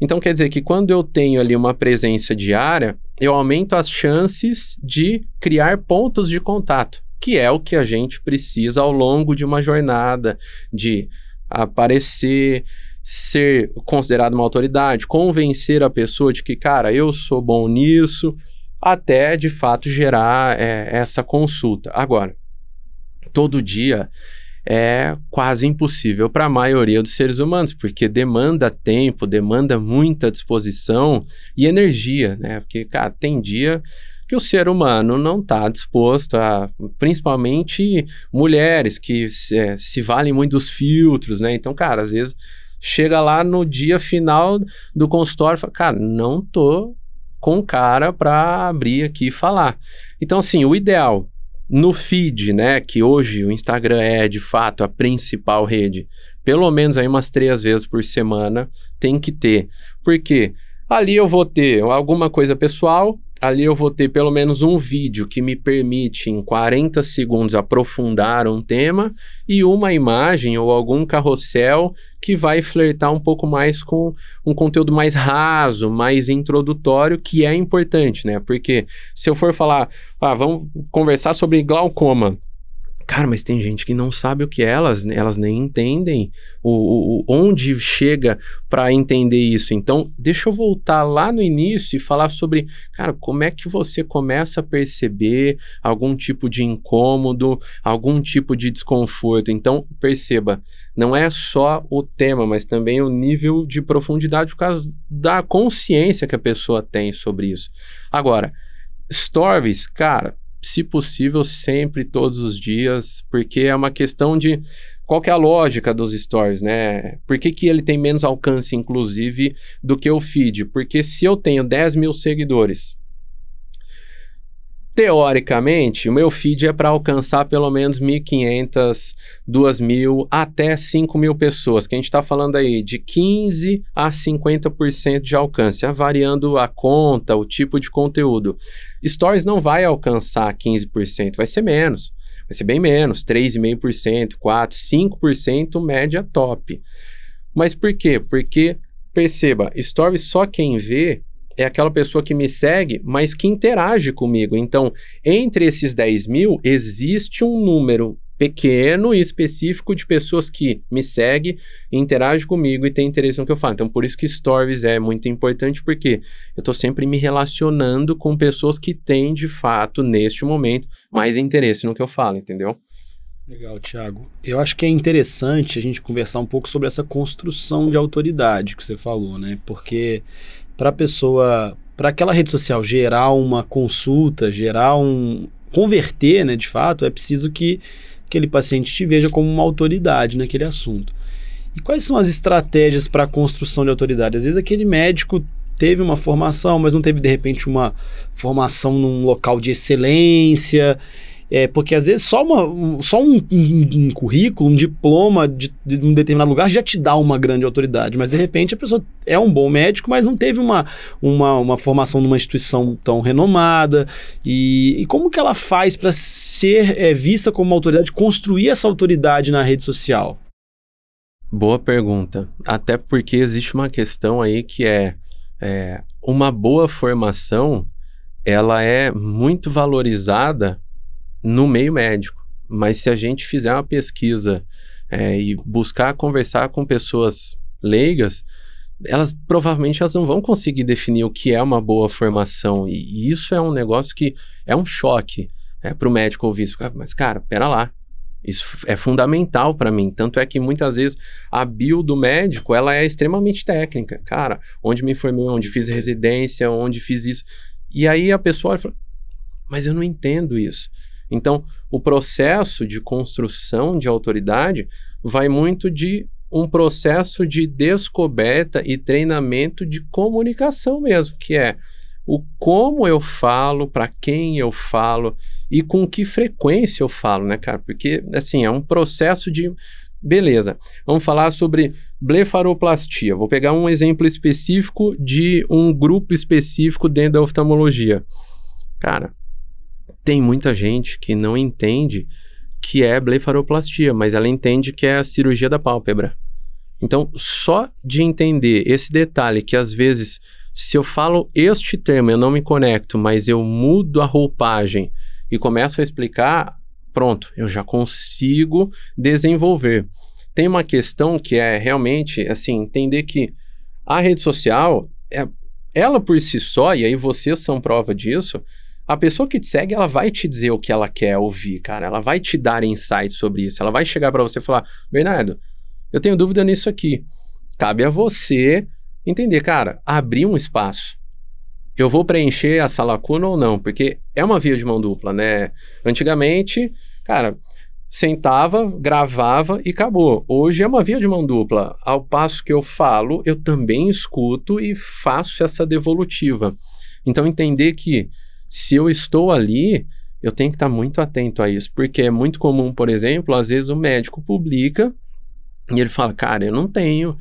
Então quer dizer que quando eu tenho ali uma presença diária, eu aumento as chances de criar pontos de contato que é o que a gente precisa ao longo de uma jornada de aparecer, ser considerado uma autoridade, convencer a pessoa de que, cara, eu sou bom nisso, até de fato gerar é, essa consulta. Agora, todo dia é quase impossível para a maioria dos seres humanos, porque demanda tempo, demanda muita disposição e energia, né? Porque, cara, tem dia que o ser humano não está disposto a, principalmente mulheres que se, eh, se valem muito dos filtros, né? Então, cara, às vezes chega lá no dia final do consultório e fala, cara, não tô com cara para abrir aqui e falar. Então, assim, o ideal no feed, né, que hoje o Instagram é de fato a principal rede, pelo menos aí umas três vezes por semana tem que ter. Por quê? Ali eu vou ter alguma coisa pessoal, ali eu vou ter pelo menos um vídeo que me permite, em 40 segundos, aprofundar um tema e uma imagem ou algum carrossel que vai flertar um pouco mais com um conteúdo mais raso, mais introdutório, que é importante, né? Porque se eu for falar, ah, vamos conversar sobre glaucoma Cara, mas tem gente que não sabe o que elas, né, elas nem entendem o, o onde chega para entender isso. Então, deixa eu voltar lá no início e falar sobre, cara, como é que você começa a perceber algum tipo de incômodo, algum tipo de desconforto. Então, perceba, não é só o tema, mas também o nível de profundidade por causa da consciência que a pessoa tem sobre isso. Agora, stories, cara, se possível, sempre, todos os dias, porque é uma questão de qual que é a lógica dos stories, né? Por que, que ele tem menos alcance, inclusive, do que o feed? Porque se eu tenho 10 mil seguidores Teoricamente, o meu feed é para alcançar pelo menos 1.500, 2.000, até 5.000 pessoas, que a gente está falando aí de 15 a 50% de alcance, é variando a conta, o tipo de conteúdo. Stories não vai alcançar 15%, vai ser menos, vai ser bem menos, 3,5%, 4%, 5% média top. Mas por quê? Porque, perceba, Stories só quem vê é aquela pessoa que me segue, mas que interage comigo. Então, entre esses 10 mil, existe um número pequeno e específico de pessoas que me seguem, interagem comigo e têm interesse no que eu falo. Então, por isso que Stories é muito importante, porque eu estou sempre me relacionando com pessoas que têm, de fato, neste momento, mais interesse no que eu falo, entendeu? Legal, Thiago. Eu acho que é interessante a gente conversar um pouco sobre essa construção de autoridade que você falou, né? Porque para a pessoa, para aquela rede social gerar uma consulta, gerar um. converter, né, de fato, é preciso que aquele paciente te veja como uma autoridade naquele assunto. E quais são as estratégias para a construção de autoridade? Às vezes aquele médico teve uma formação, mas não teve de repente uma formação num local de excelência é, porque às vezes só, uma, só um, um, um currículo, um diploma de, de, um determinado lugar já te dá uma grande autoridade, mas de repente a pessoa é um bom médico, mas não teve uma, uma, uma formação numa instituição tão renomada. E, e como que ela faz para ser é, vista como uma autoridade, construir essa autoridade na rede social? Boa pergunta. Até porque existe uma questão aí que é, é uma boa formação ela é muito valorizada no meio médico. Mas se a gente fizer uma pesquisa é, e buscar conversar com pessoas leigas, elas provavelmente elas não vão conseguir definir o que é uma boa formação. E isso é um negócio que é um choque é, para o médico ouvir isso. Mas, cara, pera lá. Isso é fundamental para mim. Tanto é que muitas vezes a bio do médico ela é extremamente técnica. Cara, onde me formei, onde fiz residência, onde fiz isso. E aí a pessoa fala, mas eu não entendo isso. Então, o processo de construção de autoridade vai muito de um processo de descoberta e treinamento de comunicação mesmo, que é o como eu falo, para quem eu falo e com que frequência eu falo, né, cara? Porque, assim, é um processo de. Beleza, vamos falar sobre blefaroplastia. Vou pegar um exemplo específico de um grupo específico dentro da oftalmologia. Cara, tem muita gente que não entende que é blefaroplastia, mas ela entende que é a cirurgia da pálpebra. Então, só de entender esse detalhe que às vezes, se eu falo este termo, eu não me conecto, mas eu mudo a roupagem e começo a explicar, pronto, eu já consigo desenvolver. Tem uma questão que é realmente assim, entender que a rede social é ela por si só, e aí vocês são prova disso, a pessoa que te segue, ela vai te dizer o que ela quer ouvir, cara. Ela vai te dar insights sobre isso. Ela vai chegar para você e falar: Bernardo, eu tenho dúvida nisso aqui. Cabe a você entender, cara, abrir um espaço. Eu vou preencher essa lacuna ou não? Porque é uma via de mão dupla, né? Antigamente, cara, sentava, gravava e acabou. Hoje é uma via de mão dupla. Ao passo que eu falo, eu também escuto e faço essa devolutiva. Então, entender que se eu estou ali, eu tenho que estar muito atento a isso, porque é muito comum, por exemplo, às vezes o médico publica e ele fala: "Cara, eu não tenho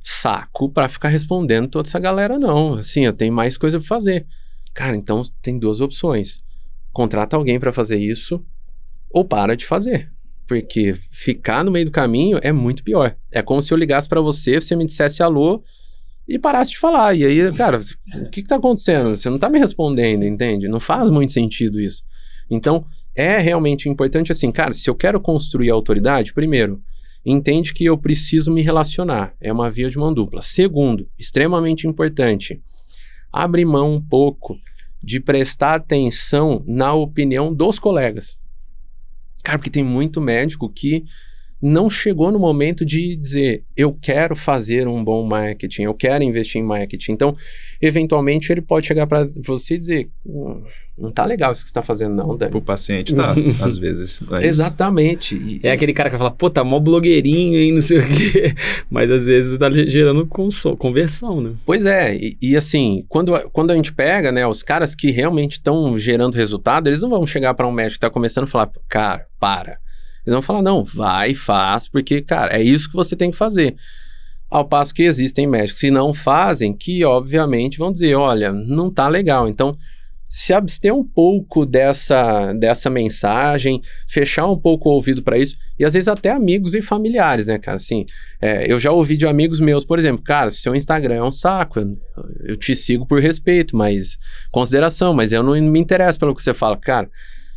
saco para ficar respondendo toda essa galera não, assim, eu tenho mais coisa para fazer". Cara, então tem duas opções: contrata alguém para fazer isso ou para de fazer. Porque ficar no meio do caminho é muito pior. É como se eu ligasse para você, você me dissesse alô, e parasse de falar. E aí, cara, o que, está acontecendo? Você não está me respondendo, entende? Não faz muito sentido isso. Então, é realmente importante assim, cara, se eu quero construir autoridade, primeiro, entende que eu preciso me relacionar. É uma via de mão dupla. Segundo, extremamente importante, abre mão um pouco de prestar atenção na opinião dos colegas. Cara, porque tem muito médico que não chegou no momento de dizer eu quero fazer um bom marketing, eu quero investir em marketing. Então, eventualmente ele pode chegar para você e dizer hum, não tá legal isso que você tá fazendo não, Dani. o paciente tá, às vezes. É Exatamente. E, é aquele cara que fala, pô, tá mó blogueirinho e não sei o quê, mas às vezes está gerando conversão, né? Pois é, e, e, assim, quando, quando a gente pega, né, os caras que realmente estão gerando resultado, eles não vão chegar para um médico que está começando e falar, cara, para eles vão falar, não, vai, faz, porque, cara, é isso que você tem que fazer. Ao passo que existem médicos que não fazem, que obviamente vão dizer, olha, não tá legal. Então, se abster um pouco dessa, dessa mensagem, fechar um pouco o ouvido para isso, e às vezes até amigos e familiares, né, cara? Assim, é, eu já ouvi de amigos meus, por exemplo, cara, seu Instagram é um saco, eu, eu te sigo por respeito, mas consideração, mas eu não me interesso pelo que você fala. Cara,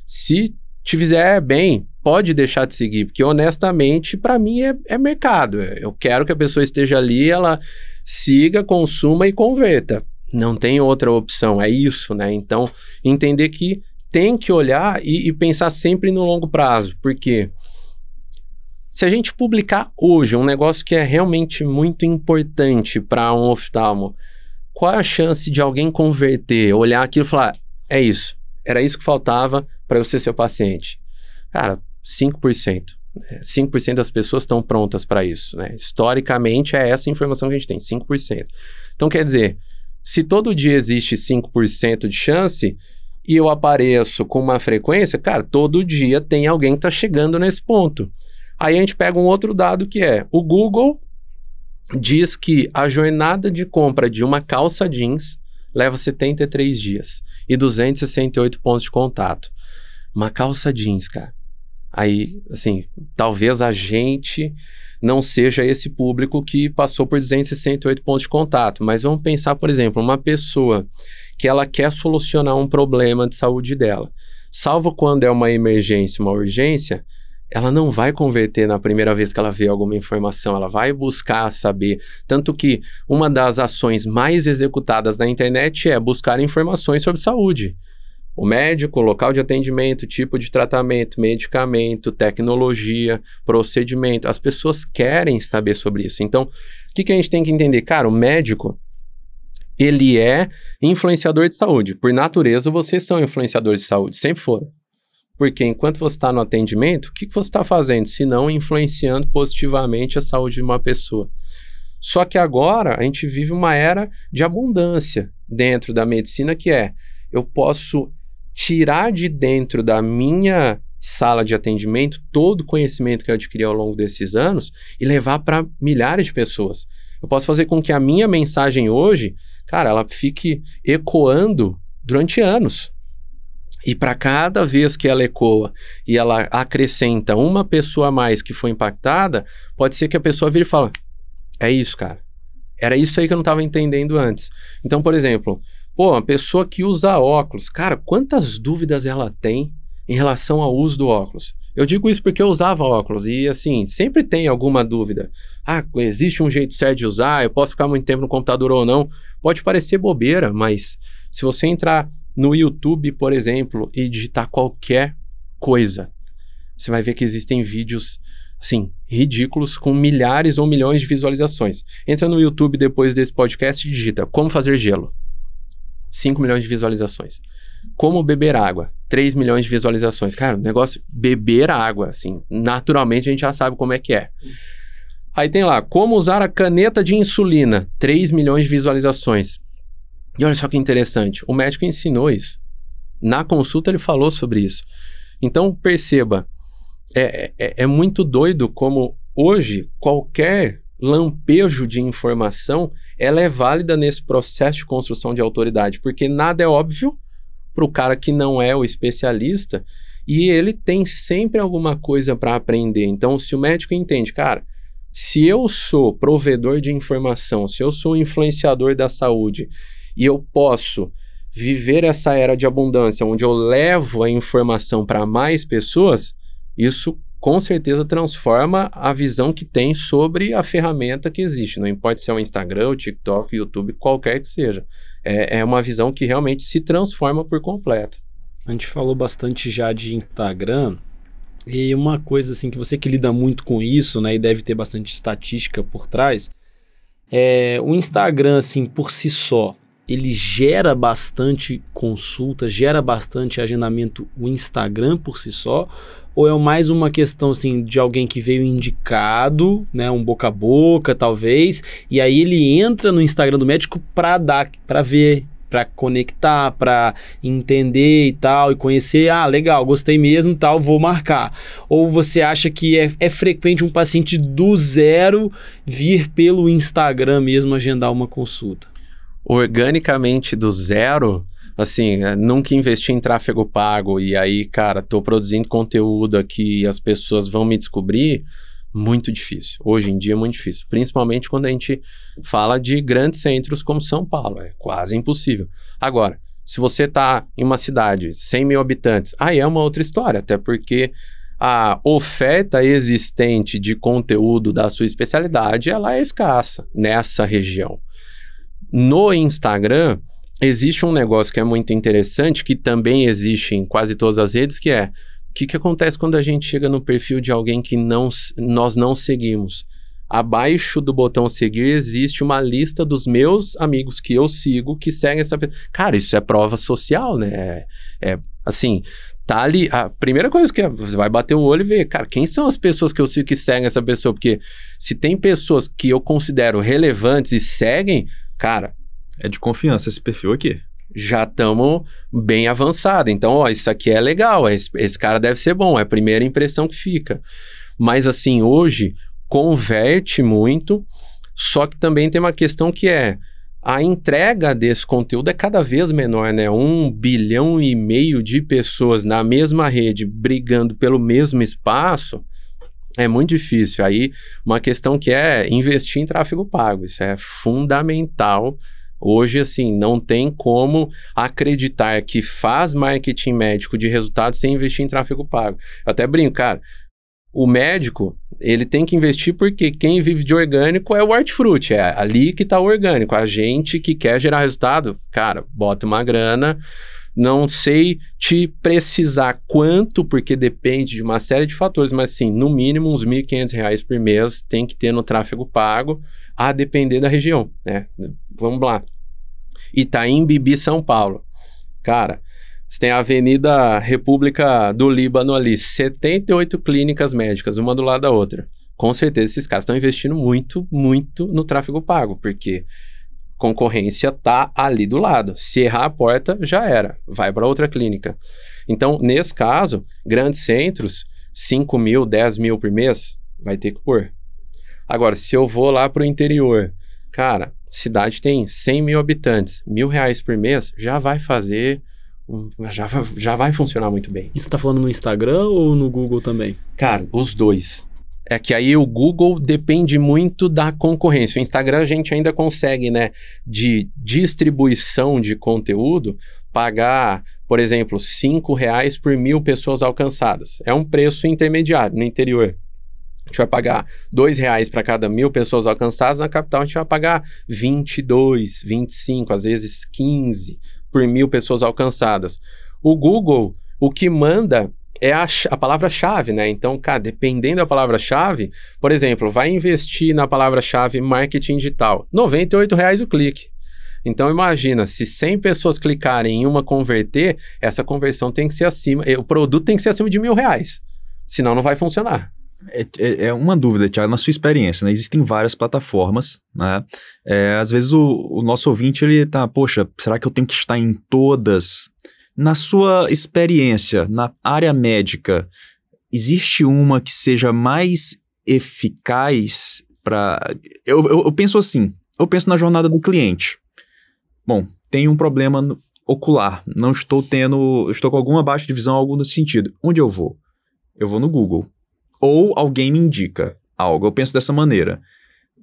se te fizer bem, pode deixar de seguir, porque honestamente, para mim é, é mercado. É, eu quero que a pessoa esteja ali, ela siga, consuma e converta. Não tem outra opção, é isso, né? Então, entender que tem que olhar e, e pensar sempre no longo prazo, porque se a gente publicar hoje um negócio que é realmente muito importante para um oftalmo, qual é a chance de alguém converter, olhar aquilo e falar: é isso, era isso que faltava para eu ser seu paciente? Cara, 5%. 5% das pessoas estão prontas para isso. Né? Historicamente, é essa informação que a gente tem, 5%. Então, quer dizer, se todo dia existe 5% de chance e eu apareço com uma frequência, cara, todo dia tem alguém que está chegando nesse ponto. Aí a gente pega um outro dado que é: o Google diz que a jornada de compra de uma calça jeans leva 73 dias e 268 pontos de contato. Uma calça jeans, cara. Aí, assim, talvez a gente não seja esse público que passou por 268 pontos de contato, mas vamos pensar, por exemplo, uma pessoa que ela quer solucionar um problema de saúde dela. Salvo quando é uma emergência, uma urgência, ela não vai converter na primeira vez que ela vê alguma informação, ela vai buscar saber. Tanto que uma das ações mais executadas na internet é buscar informações sobre saúde. O médico, local de atendimento, tipo de tratamento, medicamento, tecnologia, procedimento. As pessoas querem saber sobre isso. Então, o que, que a gente tem que entender? Cara, o médico, ele é influenciador de saúde. Por natureza, vocês são influenciadores de saúde, sempre foram. Porque enquanto você está no atendimento, o que, que você está fazendo? Se não influenciando positivamente a saúde de uma pessoa. Só que agora a gente vive uma era de abundância dentro da medicina que é eu posso tirar de dentro da minha sala de atendimento todo o conhecimento que eu adquiri ao longo desses anos e levar para milhares de pessoas. Eu posso fazer com que a minha mensagem hoje, cara, ela fique ecoando durante anos. E para cada vez que ela ecoa e ela acrescenta uma pessoa a mais que foi impactada, pode ser que a pessoa vire e fale: É isso, cara. Era isso aí que eu não estava entendendo antes. Então, por exemplo, Pô, uma pessoa que usa óculos, cara, quantas dúvidas ela tem em relação ao uso do óculos? Eu digo isso porque eu usava óculos e, assim, sempre tem alguma dúvida. Ah, existe um jeito certo de usar? Eu posso ficar muito tempo no computador ou não? Pode parecer bobeira, mas se você entrar no YouTube, por exemplo, e digitar qualquer coisa, você vai ver que existem vídeos, assim, ridículos com milhares ou milhões de visualizações. Entra no YouTube depois desse podcast e digita como fazer gelo. 5 milhões de visualizações. Como beber água? 3 milhões de visualizações. Cara, o negócio beber água, assim, naturalmente a gente já sabe como é que é. Aí tem lá, como usar a caneta de insulina? 3 milhões de visualizações. E olha só que interessante, o médico ensinou isso. Na consulta ele falou sobre isso. Então perceba, é, é, é, é muito doido como hoje qualquer lampejo de informação, ela é válida nesse processo de construção de autoridade, porque nada é óbvio para o cara que não é o especialista e ele tem sempre alguma coisa para aprender. Então, se o médico entende, cara, se eu sou provedor de informação, se eu sou influenciador da saúde e eu posso viver essa era de abundância onde eu levo a informação para mais pessoas, isso com certeza transforma a visão que tem sobre a ferramenta que existe. Não importa se é o Instagram, o TikTok, o YouTube, qualquer que seja. É, é uma visão que realmente se transforma por completo. A gente falou bastante já de Instagram. E uma coisa assim que você que lida muito com isso, né, e deve ter bastante estatística por trás, é o Instagram assim por si só, ele gera bastante consulta, gera bastante agendamento o Instagram por si só, ou é mais uma questão, assim, de alguém que veio indicado, né? Um boca a boca, talvez. E aí ele entra no Instagram do médico para dar, para ver, para conectar, para entender e tal, e conhecer. Ah, legal, gostei mesmo tal, vou marcar. Ou você acha que é, é frequente um paciente do zero vir pelo Instagram mesmo agendar uma consulta? Organicamente do zero assim, é, nunca investi em tráfego pago e aí, cara, tô produzindo conteúdo aqui e as pessoas vão me descobrir, muito difícil. Hoje em dia é muito difícil, principalmente quando a gente fala de grandes centros como São Paulo, é quase impossível. Agora, se você está em uma cidade 100 mil habitantes, aí é uma outra história, até porque a oferta existente de conteúdo da sua especialidade ela é escassa nessa região. No Instagram, existe um negócio que é muito interessante, que também existe em quase todas as redes, que é o que, que acontece quando a gente chega no perfil de alguém que não, nós não seguimos? Abaixo do botão seguir existe uma lista dos meus amigos que eu sigo que seguem essa pessoa. Cara, isso é prova social, né? É, é assim, tá ali. A primeira coisa que é, você vai bater o olho e ver, cara, quem são as pessoas que eu sigo que seguem essa pessoa? Porque se tem pessoas que eu considero relevantes e seguem, cara, é de confiança esse perfil aqui. Já estamos bem avançado. Então, ó, isso aqui é legal, esse, esse cara deve ser bom, é a primeira impressão que fica. Mas assim, hoje converte muito, só que também tem uma questão que é a entrega desse conteúdo é cada vez menor, né? Um bilhão e meio de pessoas na mesma rede brigando pelo mesmo espaço é muito difícil. Aí, uma questão que é investir em tráfego pago. Isso é fundamental Hoje, assim, não tem como acreditar que faz marketing médico de resultado sem investir em tráfego pago. Eu até brinco, cara. O médico, ele tem que investir porque quem vive de orgânico é o hortifruti, é ali que está o orgânico. A gente que quer gerar resultado, cara, bota uma grana, não sei te precisar quanto, porque depende de uma série de fatores, mas sim, no mínimo uns R$ 1.500 por mês tem que ter no tráfego pago, a depender da região, né? Vamos lá. Itaim Bibi, São Paulo. Cara, você tem a Avenida República do Líbano ali, 78 clínicas médicas, uma do lado da outra. Com certeza esses caras estão investindo muito, muito no tráfego pago, porque concorrência tá ali do lado. Se errar a porta, já era, vai para outra clínica. Então, nesse caso, grandes centros, 5 mil, 10 mil por mês, vai ter que pôr. Agora, se eu vou lá para o interior, cara, cidade tem 100 mil habitantes, mil reais por mês, já vai fazer já, já vai funcionar muito bem. Isso está falando no Instagram ou no Google também? Cara, os dois. É que aí o Google depende muito da concorrência. O Instagram a gente ainda consegue, né, de distribuição de conteúdo, pagar, por exemplo, cinco reais por mil pessoas alcançadas. É um preço intermediário no interior. A gente vai pagar dois reais para cada mil pessoas alcançadas, na capital a gente vai pagar 22, 25, às vezes 15 por mil pessoas alcançadas. O Google, o que manda é a, a palavra-chave, né? Então, cara, dependendo da palavra-chave, por exemplo, vai investir na palavra-chave marketing digital, R$ reais o clique. Então imagina, se 100 pessoas clicarem em uma converter, essa conversão tem que ser acima, eh, o produto tem que ser acima de mil reais, senão não vai funcionar. É, é, é uma dúvida, Tiago, na sua experiência, né? Existem várias plataformas, né? É, às vezes o, o nosso ouvinte, ele tá, poxa, será que eu tenho que estar em todas na sua experiência na área médica, existe uma que seja mais eficaz para. Eu, eu, eu, penso assim, eu penso na jornada do cliente. Bom, tem um problema ocular, não estou tendo. Estou com alguma baixa de visão, algo nesse sentido. Onde eu vou? Eu vou no Google. Ou alguém me indica algo. Eu penso dessa maneira.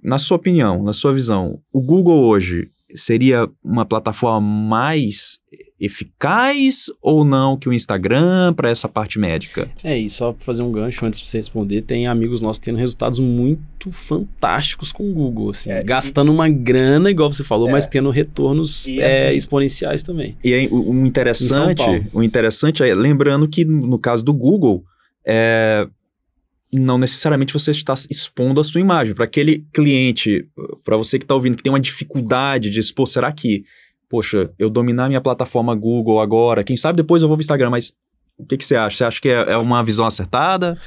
Na sua opinião, na sua visão, o Google hoje seria uma plataforma mais eficaz ou não que o Instagram para essa parte médica? É, e só para fazer um gancho antes de você responder, tem amigos nossos tendo resultados muito fantásticos com o Google, assim, é, gastando e, uma grana, igual você falou, é, mas tendo retornos e, é, assim, exponenciais também. E aí, o, o interessante, o interessante é, lembrando que no caso do Google, é, não necessariamente você está expondo a sua imagem. Para aquele cliente, para você que está ouvindo, que tem uma dificuldade de expor, será que poxa, eu dominar minha plataforma Google agora, quem sabe depois eu vou pro Instagram, mas o que, que você acha? Você acha que é, é uma visão acertada?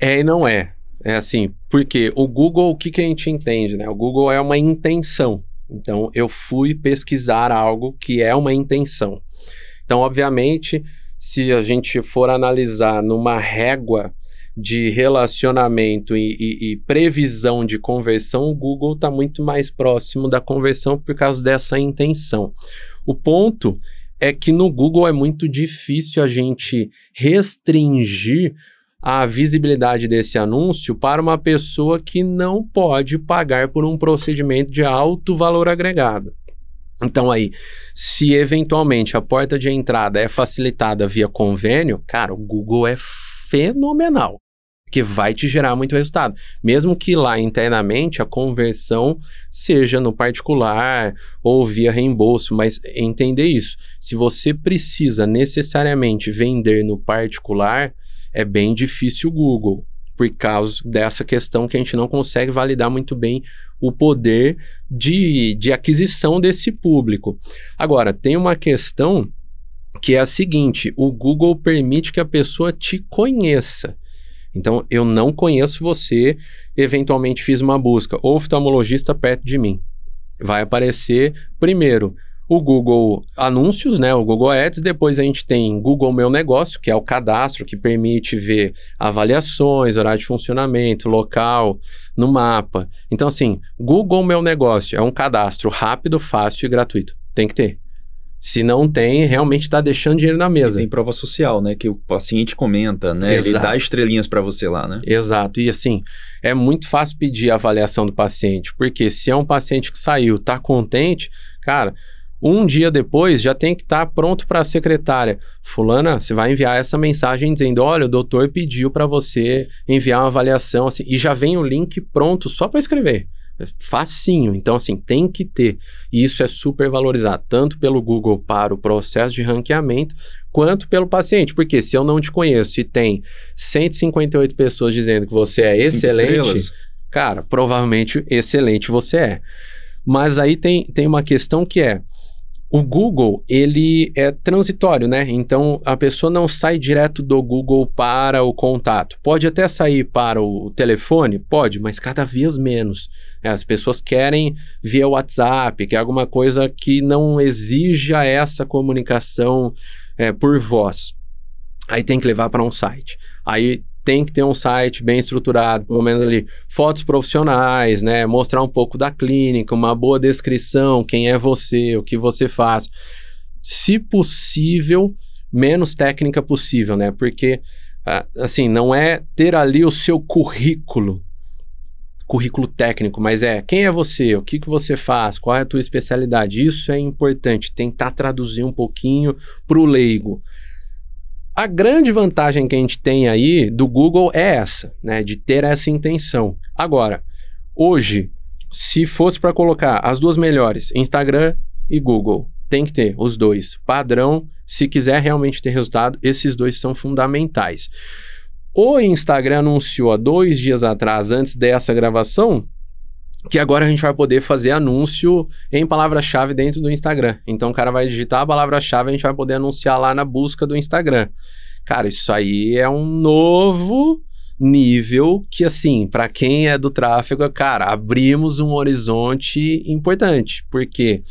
É e não é. É assim, porque o Google, o que, que a gente entende, né? O Google é uma intenção. Então, eu fui pesquisar algo que é uma intenção. Então, obviamente, se a gente for analisar numa régua de relacionamento e, e, e previsão de conversão, o Google está muito mais próximo da conversão por causa dessa intenção. O ponto é que no Google é muito difícil a gente restringir a visibilidade desse anúncio para uma pessoa que não pode pagar por um procedimento de alto valor agregado. Então aí, se eventualmente a porta de entrada é facilitada via convênio, cara, o Google é fenomenal. Porque vai te gerar muito resultado. Mesmo que lá internamente a conversão seja no particular ou via reembolso, mas entender isso. Se você precisa necessariamente vender no particular, é bem difícil o Google por causa dessa questão que a gente não consegue validar muito bem o poder de, de aquisição desse público. Agora, tem uma questão que é a seguinte: o Google permite que a pessoa te conheça. Então, eu não conheço você, eventualmente fiz uma busca, oftalmologista perto de mim. Vai aparecer primeiro o Google Anúncios, né, o Google Ads, depois a gente tem Google Meu Negócio, que é o cadastro que permite ver avaliações, horário de funcionamento, local no mapa. Então assim, Google Meu Negócio é um cadastro rápido, fácil e gratuito. Tem que ter. Se não tem, realmente está deixando dinheiro na mesa. E tem prova social, né? Que o paciente comenta, né? Exato. Ele dá estrelinhas para você lá, né? Exato. E assim, é muito fácil pedir a avaliação do paciente, porque se é um paciente que saiu, está contente, cara, um dia depois já tem que estar tá pronto para a secretária. Fulana, você vai enviar essa mensagem dizendo: olha, o doutor pediu para você enviar uma avaliação, assim, e já vem o link pronto só para escrever facinho. Então, assim, tem que ter. E isso é super valorizado, tanto pelo Google para o processo de ranqueamento, quanto pelo paciente. Porque se eu não te conheço e tem 158 pessoas dizendo que você é excelente, cara, provavelmente excelente você é. Mas aí tem, tem uma questão que é o Google, ele é transitório, né? Então a pessoa não sai direto do Google para o contato. Pode até sair para o telefone, pode, mas cada vez menos. É, as pessoas querem via WhatsApp, que é alguma coisa que não exija essa comunicação é, por voz. Aí tem que levar para um site. Aí tem que ter um site bem estruturado, pelo menos ali, fotos profissionais, né? Mostrar um pouco da clínica, uma boa descrição, quem é você, o que você faz. Se possível, menos técnica possível, né? Porque, assim, não é ter ali o seu currículo, currículo técnico, mas é quem é você, o que, que você faz, qual é a tua especialidade. Isso é importante, tentar traduzir um pouquinho para o leigo. A grande vantagem que a gente tem aí do Google é essa, né? De ter essa intenção. Agora, hoje, se fosse para colocar as duas melhores, Instagram e Google, tem que ter os dois. Padrão, se quiser realmente ter resultado, esses dois são fundamentais. O Instagram anunciou há dois dias atrás, antes dessa gravação, que agora a gente vai poder fazer anúncio em palavra-chave dentro do Instagram. Então o cara vai digitar a palavra-chave, a gente vai poder anunciar lá na busca do Instagram. Cara, isso aí é um novo nível que assim, para quem é do tráfego, cara, abrimos um horizonte importante, porque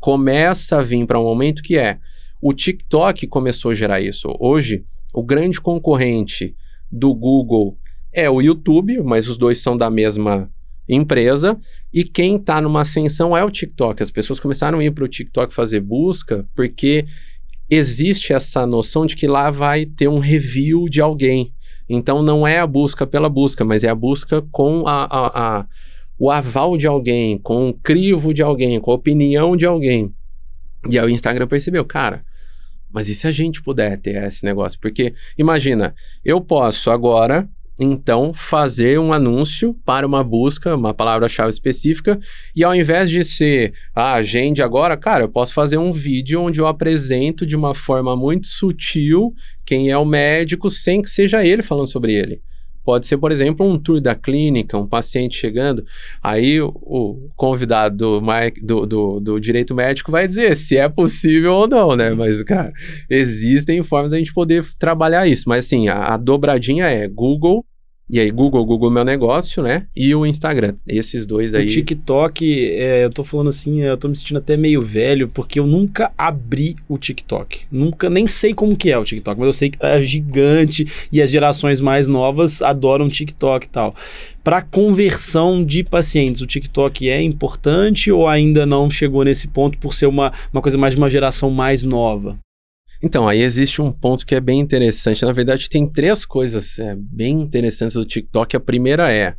começa a vir para um momento que é o TikTok começou a gerar isso. Hoje, o grande concorrente do Google é o YouTube, mas os dois são da mesma empresa. E quem está numa ascensão é o TikTok. As pessoas começaram a ir para o TikTok fazer busca porque existe essa noção de que lá vai ter um review de alguém. Então não é a busca pela busca, mas é a busca com a, a, a, o aval de alguém, com o crivo de alguém, com a opinião de alguém. E aí o Instagram percebeu, cara, mas e se a gente puder ter esse negócio? Porque imagina, eu posso agora então fazer um anúncio para uma busca, uma palavra-chave específica, e ao invés de ser ah, agende agora, cara, eu posso fazer um vídeo onde eu apresento de uma forma muito sutil quem é o médico sem que seja ele falando sobre ele. Pode ser, por exemplo, um tour da clínica, um paciente chegando. Aí o convidado do, do, do, direito médico vai dizer se é possível ou não, né? Mas, cara, existem formas da gente poder trabalhar isso. Mas, assim, a, a dobradinha é Google, e aí, Google, Google Meu Negócio, né? E o Instagram. Esses dois aí. O TikTok, é, eu tô falando assim, eu tô me sentindo até meio velho, porque eu nunca abri o TikTok. Nunca, nem sei como que é o TikTok, mas eu sei que é gigante e as gerações mais novas adoram TikTok e tal. Para conversão de pacientes, o TikTok é importante ou ainda não chegou nesse ponto por ser uma, uma coisa mais de uma geração mais nova? Então, aí existe um ponto que é bem interessante. Na verdade, tem três coisas é, bem interessantes do TikTok. A primeira é.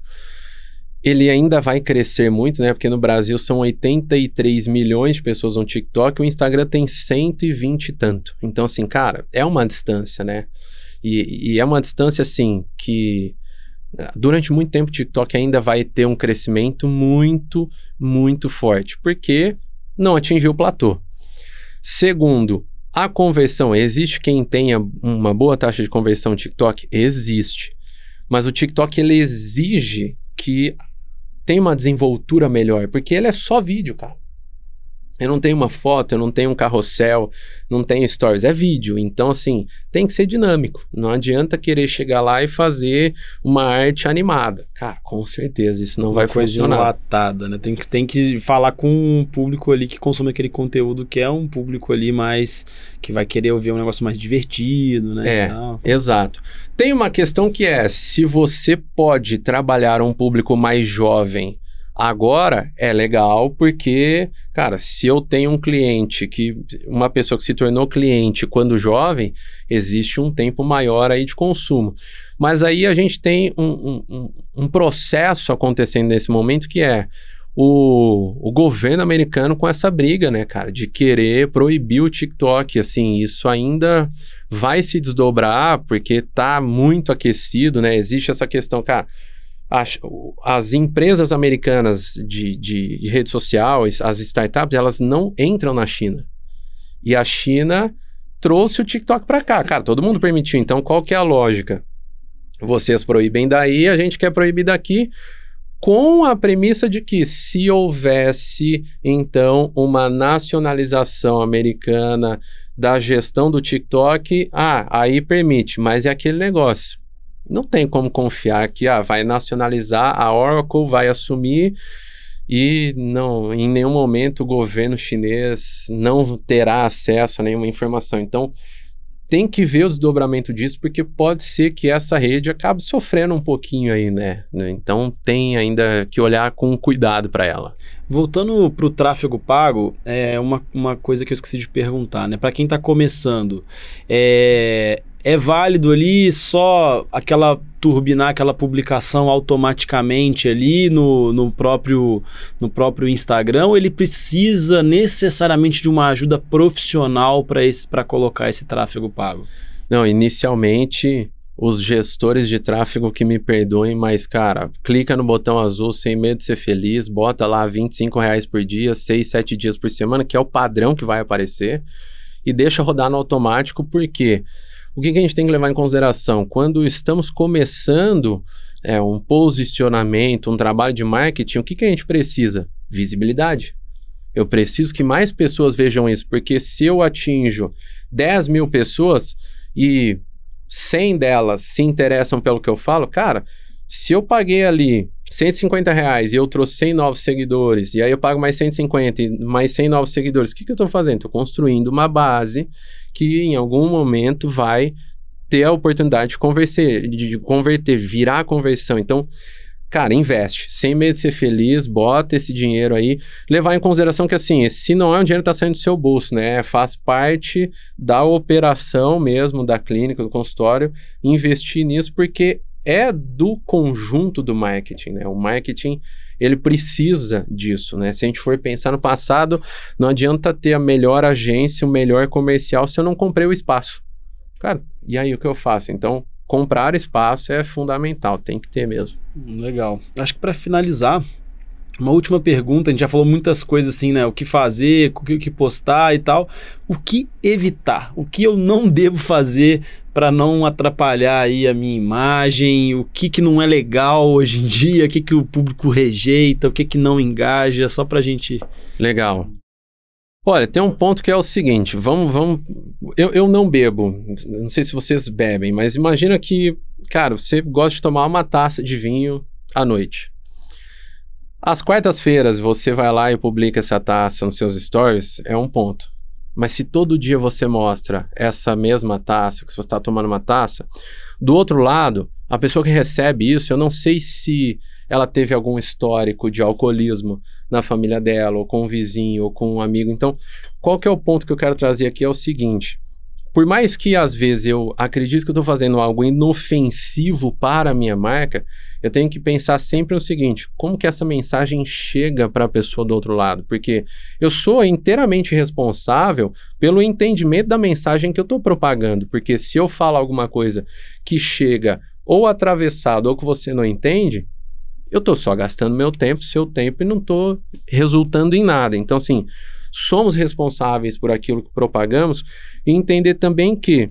Ele ainda vai crescer muito, né? Porque no Brasil são 83 milhões de pessoas no TikTok, o Instagram tem 120 e tanto. Então, assim, cara, é uma distância, né? E, e é uma distância, assim, que ah, durante muito tempo o TikTok ainda vai ter um crescimento muito, muito forte, porque não atingiu o platô. Segundo, a conversão, existe quem tenha uma boa taxa de conversão no TikTok? Existe. Mas o TikTok ele exige que tenha uma desenvoltura melhor, porque ele é só vídeo, cara. Eu não tenho uma foto, eu não tenho um carrossel, não tenho stories, é vídeo. Então, assim, tem que ser dinâmico. Não adianta querer chegar lá e fazer uma arte animada. Cara, com certeza isso não uma vai coisa funcionar. Enlatada, né? Tem que, tem que falar com um público ali que consome aquele conteúdo, que é um público ali mais. que vai querer ouvir um negócio mais divertido, né? É, exato. Tem uma questão que é: se você pode trabalhar um público mais jovem Agora é legal porque, cara, se eu tenho um cliente que uma pessoa que se tornou cliente quando jovem, existe um tempo maior aí de consumo. Mas aí a gente tem um, um, um processo acontecendo nesse momento que é o, o, governo americano com essa briga, né, cara, de querer proibir o TikTok. Assim, isso ainda vai se desdobrar porque tá muito aquecido, né? Existe essa questão, cara as, as empresas americanas de, de, de rede social, as startups, elas não entram na China. E a China trouxe o TikTok para cá. Cara, todo mundo permitiu. Então, qual que é a lógica? Vocês proíbem daí, a gente quer proibir daqui, com a premissa de que se houvesse, então, uma nacionalização americana da gestão do TikTok, ah, aí permite, mas é aquele negócio não tem como confiar que ah, vai nacionalizar, a Oracle vai assumir e não, em nenhum momento o governo chinês não terá acesso a nenhuma informação. Então, tem que ver o desdobramento disso, porque pode ser que essa rede acabe sofrendo um pouquinho aí, né? né? Então tem ainda que olhar com cuidado para ela. Voltando para o tráfego pago, é uma, uma coisa que eu esqueci de perguntar, né? Para quem está começando, é, é válido ali só aquela turbinar aquela publicação automaticamente ali no, no, próprio, no próprio Instagram, ou ele precisa necessariamente de uma ajuda profissional para colocar esse tráfego pago? Não, inicialmente os gestores de tráfego que me perdoem, mas cara, clica no botão azul sem medo de ser feliz, bota lá 25 reais por dia, 6, 7 dias por semana, que é o padrão que vai aparecer, e deixa rodar no automático, porque quê? O que, que a gente tem que levar em consideração? Quando estamos começando é, um posicionamento, um trabalho de marketing, o que, que a gente precisa? Visibilidade. Eu preciso que mais pessoas vejam isso, porque se eu atinjo 10 mil pessoas e 100 delas se interessam pelo que eu falo, cara, se eu paguei ali 150 reais e eu trouxe 100 novos seguidores, e aí eu pago mais 150 e mais 100 novos seguidores, o que, que eu estou fazendo? Estou construindo uma base que em algum momento vai ter a oportunidade de converter, de converter, virar a conversão. Então, cara, investe. Sem medo de ser feliz, bota esse dinheiro aí. Levar em consideração que, assim, se não é um dinheiro que está saindo do seu bolso, né? Faz parte da operação mesmo da clínica, do consultório, investir nisso, porque é do conjunto do marketing, né? O marketing, ele precisa disso, né? Se a gente for pensar no passado, não adianta ter a melhor agência, o melhor comercial se eu não comprei o espaço. Cara, e aí o que eu faço? Então, comprar espaço é fundamental, tem que ter mesmo. Legal. Acho que para finalizar, uma última pergunta, a gente já falou muitas coisas assim, né? O que fazer, o que postar e tal. O que evitar? O que eu não devo fazer para não atrapalhar aí a minha imagem, o que que não é legal hoje em dia, o que que o público rejeita, o que que não engaja, só pra gente... Legal. Olha, tem um ponto que é o seguinte, vamos, vamos... Eu, eu não bebo, não sei se vocês bebem, mas imagina que, cara, você gosta de tomar uma taça de vinho à noite. Às quartas-feiras você vai lá e publica essa taça nos seus stories, é um ponto. Mas se todo dia você mostra essa mesma taça, que você está tomando uma taça, do outro lado, a pessoa que recebe isso, eu não sei se ela teve algum histórico de alcoolismo na família dela, ou com um vizinho, ou com um amigo. Então, qual que é o ponto que eu quero trazer aqui é o seguinte: por mais que às vezes eu acredite que eu estou fazendo algo inofensivo para a minha marca, eu tenho que pensar sempre no seguinte: como que essa mensagem chega para a pessoa do outro lado? Porque eu sou inteiramente responsável pelo entendimento da mensagem que eu estou propagando. Porque se eu falo alguma coisa que chega ou atravessado ou que você não entende, eu estou só gastando meu tempo, seu tempo e não estou resultando em nada. Então, assim somos responsáveis por aquilo que propagamos e entender também que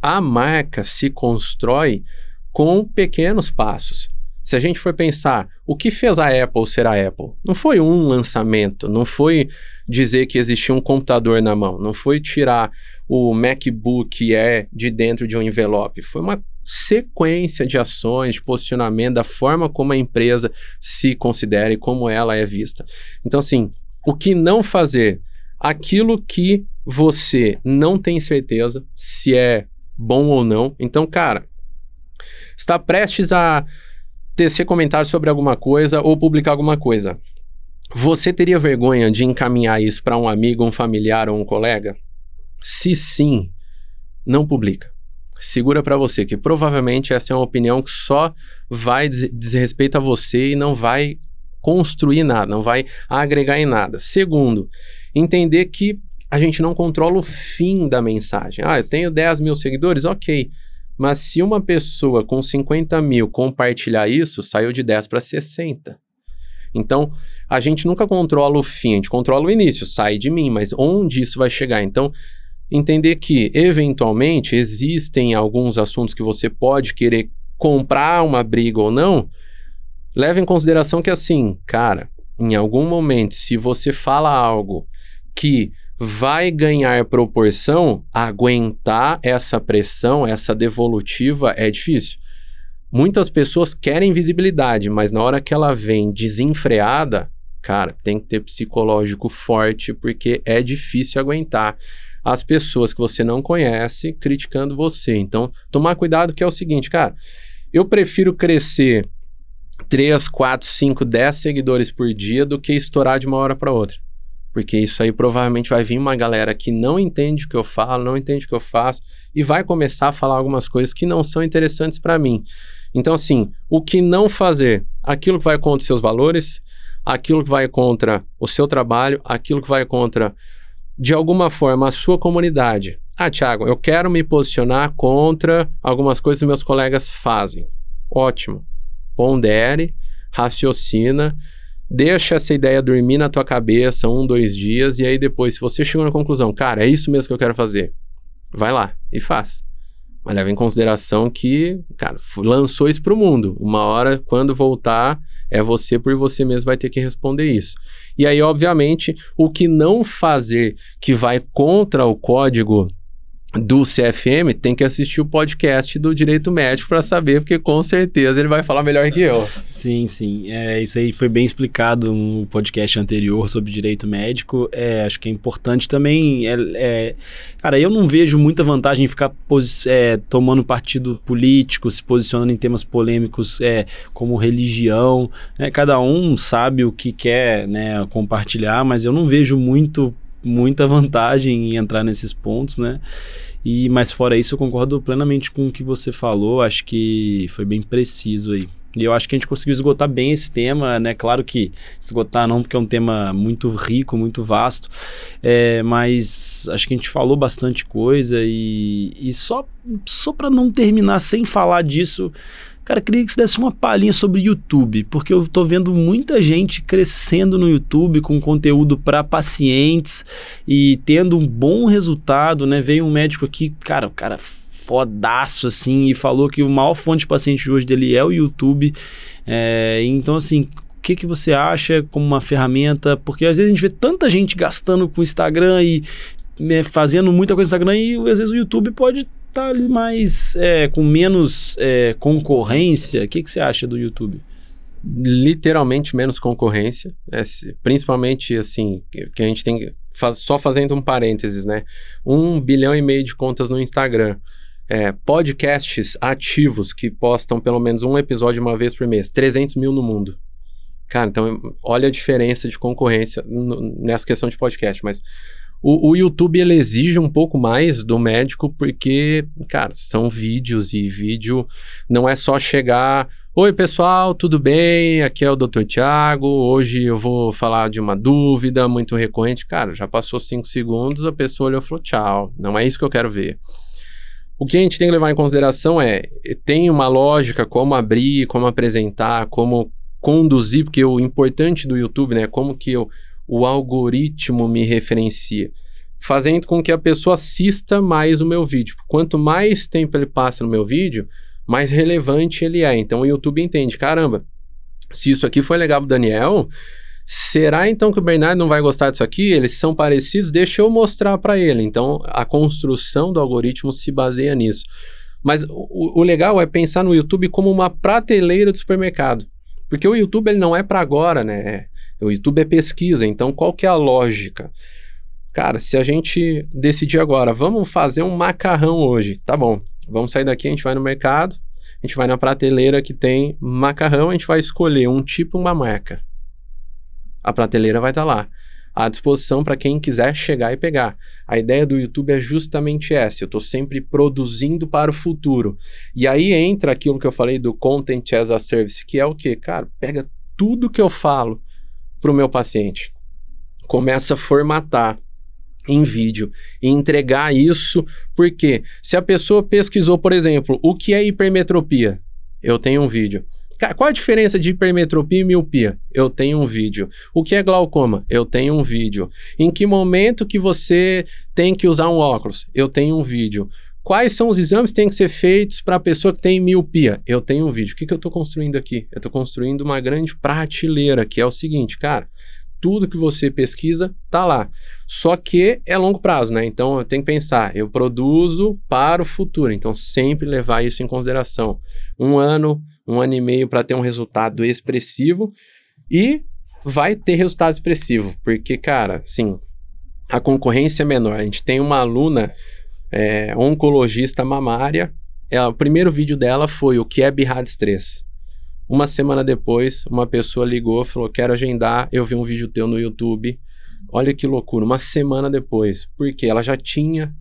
a marca se constrói com pequenos passos. Se a gente for pensar o que fez a Apple ser a Apple, não foi um lançamento, não foi dizer que existia um computador na mão, não foi tirar o MacBook Air de dentro de um envelope, foi uma sequência de ações, de posicionamento, da forma como a empresa se considera e como ela é vista. Então, assim, o que não fazer, aquilo que você não tem certeza se é bom ou não. Então, cara, está prestes a tecer comentários sobre alguma coisa ou publicar alguma coisa. Você teria vergonha de encaminhar isso para um amigo, um familiar ou um colega? Se sim, não publica. Segura para você que provavelmente essa é uma opinião que só vai desrespeitar respeito a você e não vai construir nada, não vai agregar em nada. Segundo, entender que a gente não controla o fim da mensagem. Ah, eu tenho 10 mil seguidores? Ok. Mas se uma pessoa com 50 mil compartilhar isso, saiu de 10 para 60. Então, a gente nunca controla o fim, a gente controla o início, sai de mim, mas onde isso vai chegar? Então, entender que, eventualmente, existem alguns assuntos que você pode querer comprar uma briga ou não, leva em consideração que, assim, cara, em algum momento, se você fala algo que vai ganhar proporção, aguentar essa pressão, essa devolutiva é difícil. Muitas pessoas querem visibilidade, mas na hora que ela vem desenfreada, cara, tem que ter psicológico forte, porque é difícil aguentar as pessoas que você não conhece criticando você. Então, tomar cuidado que é o seguinte, cara, eu prefiro crescer 3, 4, 5, 10 seguidores por dia do que estourar de uma hora para outra. Porque isso aí provavelmente vai vir uma galera que não entende o que eu falo, não entende o que eu faço e vai começar a falar algumas coisas que não são interessantes para mim. Então, assim, o que não fazer? Aquilo que vai contra os seus valores, aquilo que vai contra o seu trabalho, aquilo que vai contra, de alguma forma, a sua comunidade. Ah, Thiago, eu quero me posicionar contra algumas coisas que meus colegas fazem. Ótimo pondere, raciocina, deixa essa ideia dormir na tua cabeça um, dois dias, e aí depois, se você chegou na conclusão, cara, é isso mesmo que eu quero fazer, vai lá e faz. Mas leva em consideração que, cara, lançou isso pro mundo. Uma hora, quando voltar, é você por você mesmo vai ter que responder isso. E aí, obviamente, o que não fazer que vai contra o código do CFM tem que assistir o podcast do Direito Médico para saber, porque com certeza ele vai falar melhor que eu. Sim, sim. É, isso aí foi bem explicado no podcast anterior sobre direito médico. É, acho que é importante também. É, é, cara, eu não vejo muita vantagem em ficar é, tomando partido político, se posicionando em temas polêmicos é, como religião. Né? Cada um sabe o que quer né, compartilhar, mas eu não vejo muito muita vantagem em entrar nesses pontos, né? E mas fora isso, eu concordo plenamente com o que você falou. Acho que foi bem preciso aí. E eu acho que a gente conseguiu esgotar bem esse tema, né? Claro que esgotar não, porque é um tema muito rico, muito vasto, é, mas acho que a gente falou bastante coisa e, e só, só para não terminar sem falar disso, Cara, queria que você desse uma palhinha sobre YouTube, porque eu estou vendo muita gente crescendo no YouTube com conteúdo para pacientes e tendo um bom resultado, né? Veio um médico aqui, cara, o cara fodaço, assim, e falou que a maior fonte de paciente hoje dele é o YouTube. É, então, assim, o que, que você acha como uma ferramenta? Porque às vezes a gente vê tanta gente gastando com o Instagram e né, fazendo muita coisa no Instagram e às vezes o YouTube pode tá ali mais é, com menos é, concorrência. O que, que você acha do YouTube? Literalmente menos concorrência, é, principalmente assim que a gente tem faz, só fazendo um parênteses, né? Um bilhão e meio de contas no Instagram. É, podcasts ativos que postam pelo menos um episódio uma vez por mês, 300 mil no mundo. Cara, então olha a diferença de concorrência nessa questão de podcast, mas o, o, YouTube ele exige um pouco mais do médico, porque, cara, são vídeos e vídeo não é só chegar. Oi, pessoal, tudo bem? Aqui é o Dr. Tiago. Hoje eu vou falar de uma dúvida muito recorrente. Cara, já passou cinco segundos, a pessoa olhou e falou: tchau, não é isso que eu quero ver. O que a gente tem que levar em consideração é: tem uma lógica como abrir, como apresentar, como conduzir, porque o importante do YouTube, né, como que eu o algoritmo me referencia, fazendo com que a pessoa assista mais o meu vídeo. Quanto mais tempo ele passa no meu vídeo, mais relevante ele é. Então o YouTube entende, caramba, se isso aqui foi legal pro Daniel, será então que o Bernardo não vai gostar disso aqui? Eles são parecidos, deixa eu mostrar para ele. Então a construção do algoritmo se baseia nisso. Mas o, o legal é pensar no YouTube como uma prateleira de supermercado. Porque o YouTube ele não é para agora, né? O YouTube é pesquisa, então qual que é a lógica? Cara, se a gente decidir agora, vamos fazer um macarrão hoje, tá bom. Vamos sair daqui, a gente vai no mercado, a gente vai na prateleira que tem macarrão, a gente vai escolher um tipo uma marca. A prateleira vai estar tá lá à disposição para quem quiser chegar e pegar. A ideia do YouTube é justamente essa. Eu estou sempre produzindo para o futuro. E aí entra aquilo que eu falei do Content as a Service, que é o que, cara, pega tudo que eu falo para o meu paciente. Começa a formatar em vídeo e entregar isso, porque se a pessoa pesquisou, por exemplo, o que é hipermetropia, eu tenho um vídeo. Qual a diferença de hipermetropia e miopia? Eu tenho um vídeo. O que é glaucoma? Eu tenho um vídeo. Em que momento que você tem que usar um óculos? Eu tenho um vídeo. Quais são os exames que têm que ser feitos para a pessoa que tem miopia? Eu tenho um vídeo. O que, que eu estou construindo aqui? Eu estou construindo uma grande prateleira, que é o seguinte, cara. Tudo que você pesquisa está lá. Só que é longo prazo, né? Então eu tenho que pensar, eu produzo para o futuro. Então sempre levar isso em consideração. Um ano, um ano e meio para ter um resultado expressivo e vai ter resultado expressivo, porque cara, sim, a concorrência é menor. A gente tem uma aluna é, oncologista mamária. É, o primeiro vídeo dela foi o que é birrar de Uma semana depois, uma pessoa ligou, e falou: Quero agendar, eu vi um vídeo teu no YouTube. Olha que loucura, uma semana depois. Porque ela já tinha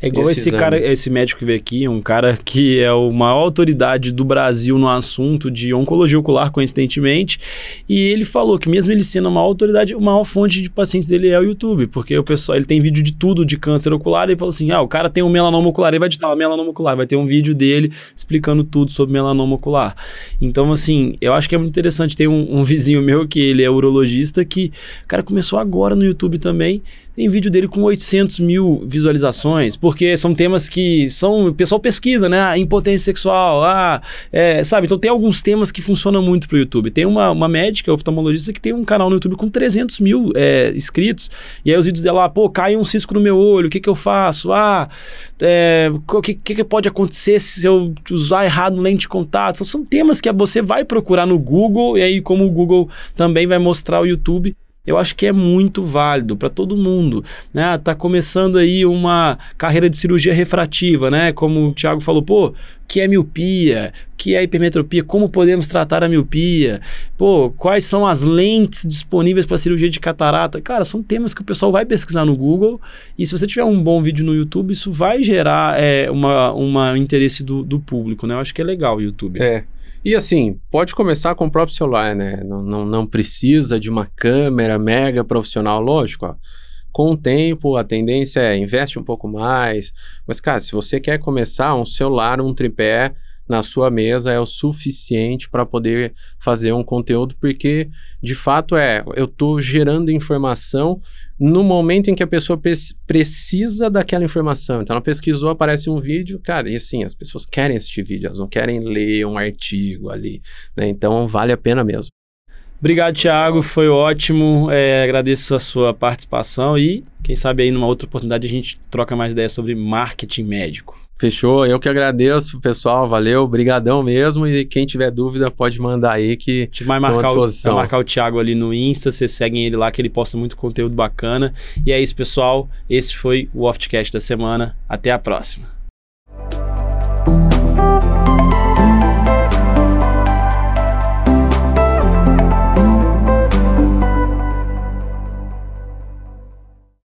é igual esse, cara, esse médico que veio aqui, um cara que é o maior autoridade do Brasil no assunto de oncologia ocular, coincidentemente, e ele falou que mesmo ele sendo uma autoridade, a maior fonte de pacientes dele é o YouTube, porque o pessoal, ele tem vídeo de tudo de câncer ocular, e ele falou assim: "Ah, o cara tem um melanoma ocular, ele vai digitar melanoma ocular, vai ter um vídeo dele explicando tudo sobre melanoma ocular". Então, assim, eu acho que é muito interessante tem um, um vizinho meu que ele é urologista que, cara, começou agora no YouTube também tem vídeo dele com 800 mil visualizações, porque são temas que são. O pessoal pesquisa, né? Ah, impotência sexual, ah, é, sabe? Então tem alguns temas que funcionam muito pro YouTube. Tem uma, uma médica oftalmologista que tem um canal no YouTube com 300 mil é, inscritos, e aí os vídeos dela, pô, cai um cisco no meu olho, o que que eu faço? Ah, é, o que, que, que pode acontecer se eu usar errado lente de contato? São, são temas que você vai procurar no Google, e aí, como o Google também vai mostrar o YouTube eu acho que é muito válido para todo mundo. Né? Tá começando aí uma carreira de cirurgia refrativa, né? Como o Thiago falou, pô, que é miopia? que é hipermetropia? Como podemos tratar a miopia? Pô, quais são as lentes disponíveis para cirurgia de catarata? Cara, são temas que o pessoal vai pesquisar no Google e se você tiver um bom vídeo no YouTube, isso vai gerar é, uma, uma interesse do, do público, né? Eu acho que é legal o YouTube. É, e assim, pode começar com o próprio celular, né? Não, não, não precisa de uma câmera mega profissional, lógico. Ó. Com o tempo, a tendência é investe um pouco mais. Mas, cara, se você quer começar, um celular, um tripé na sua mesa é o suficiente para poder fazer um conteúdo, porque de fato é, eu estou gerando informação no momento em que a pessoa precisa daquela informação. Então, ela pesquisou, aparece um vídeo, cara, e assim, as pessoas querem assistir vídeo, elas não querem ler um artigo ali, né? Então, vale a pena mesmo. Obrigado, Thiago, foi ótimo. É, agradeço a sua participação e, quem sabe, aí numa outra oportunidade a gente troca mais ideias sobre marketing médico. Fechou, eu que agradeço, pessoal, valeu, brigadão mesmo, e quem tiver dúvida pode mandar aí que a gente vai marcar, o, vai marcar o Thiago ali no Insta, vocês seguem ele lá que ele posta muito conteúdo bacana, e é isso pessoal, esse foi o Oftcast da semana, até a próxima.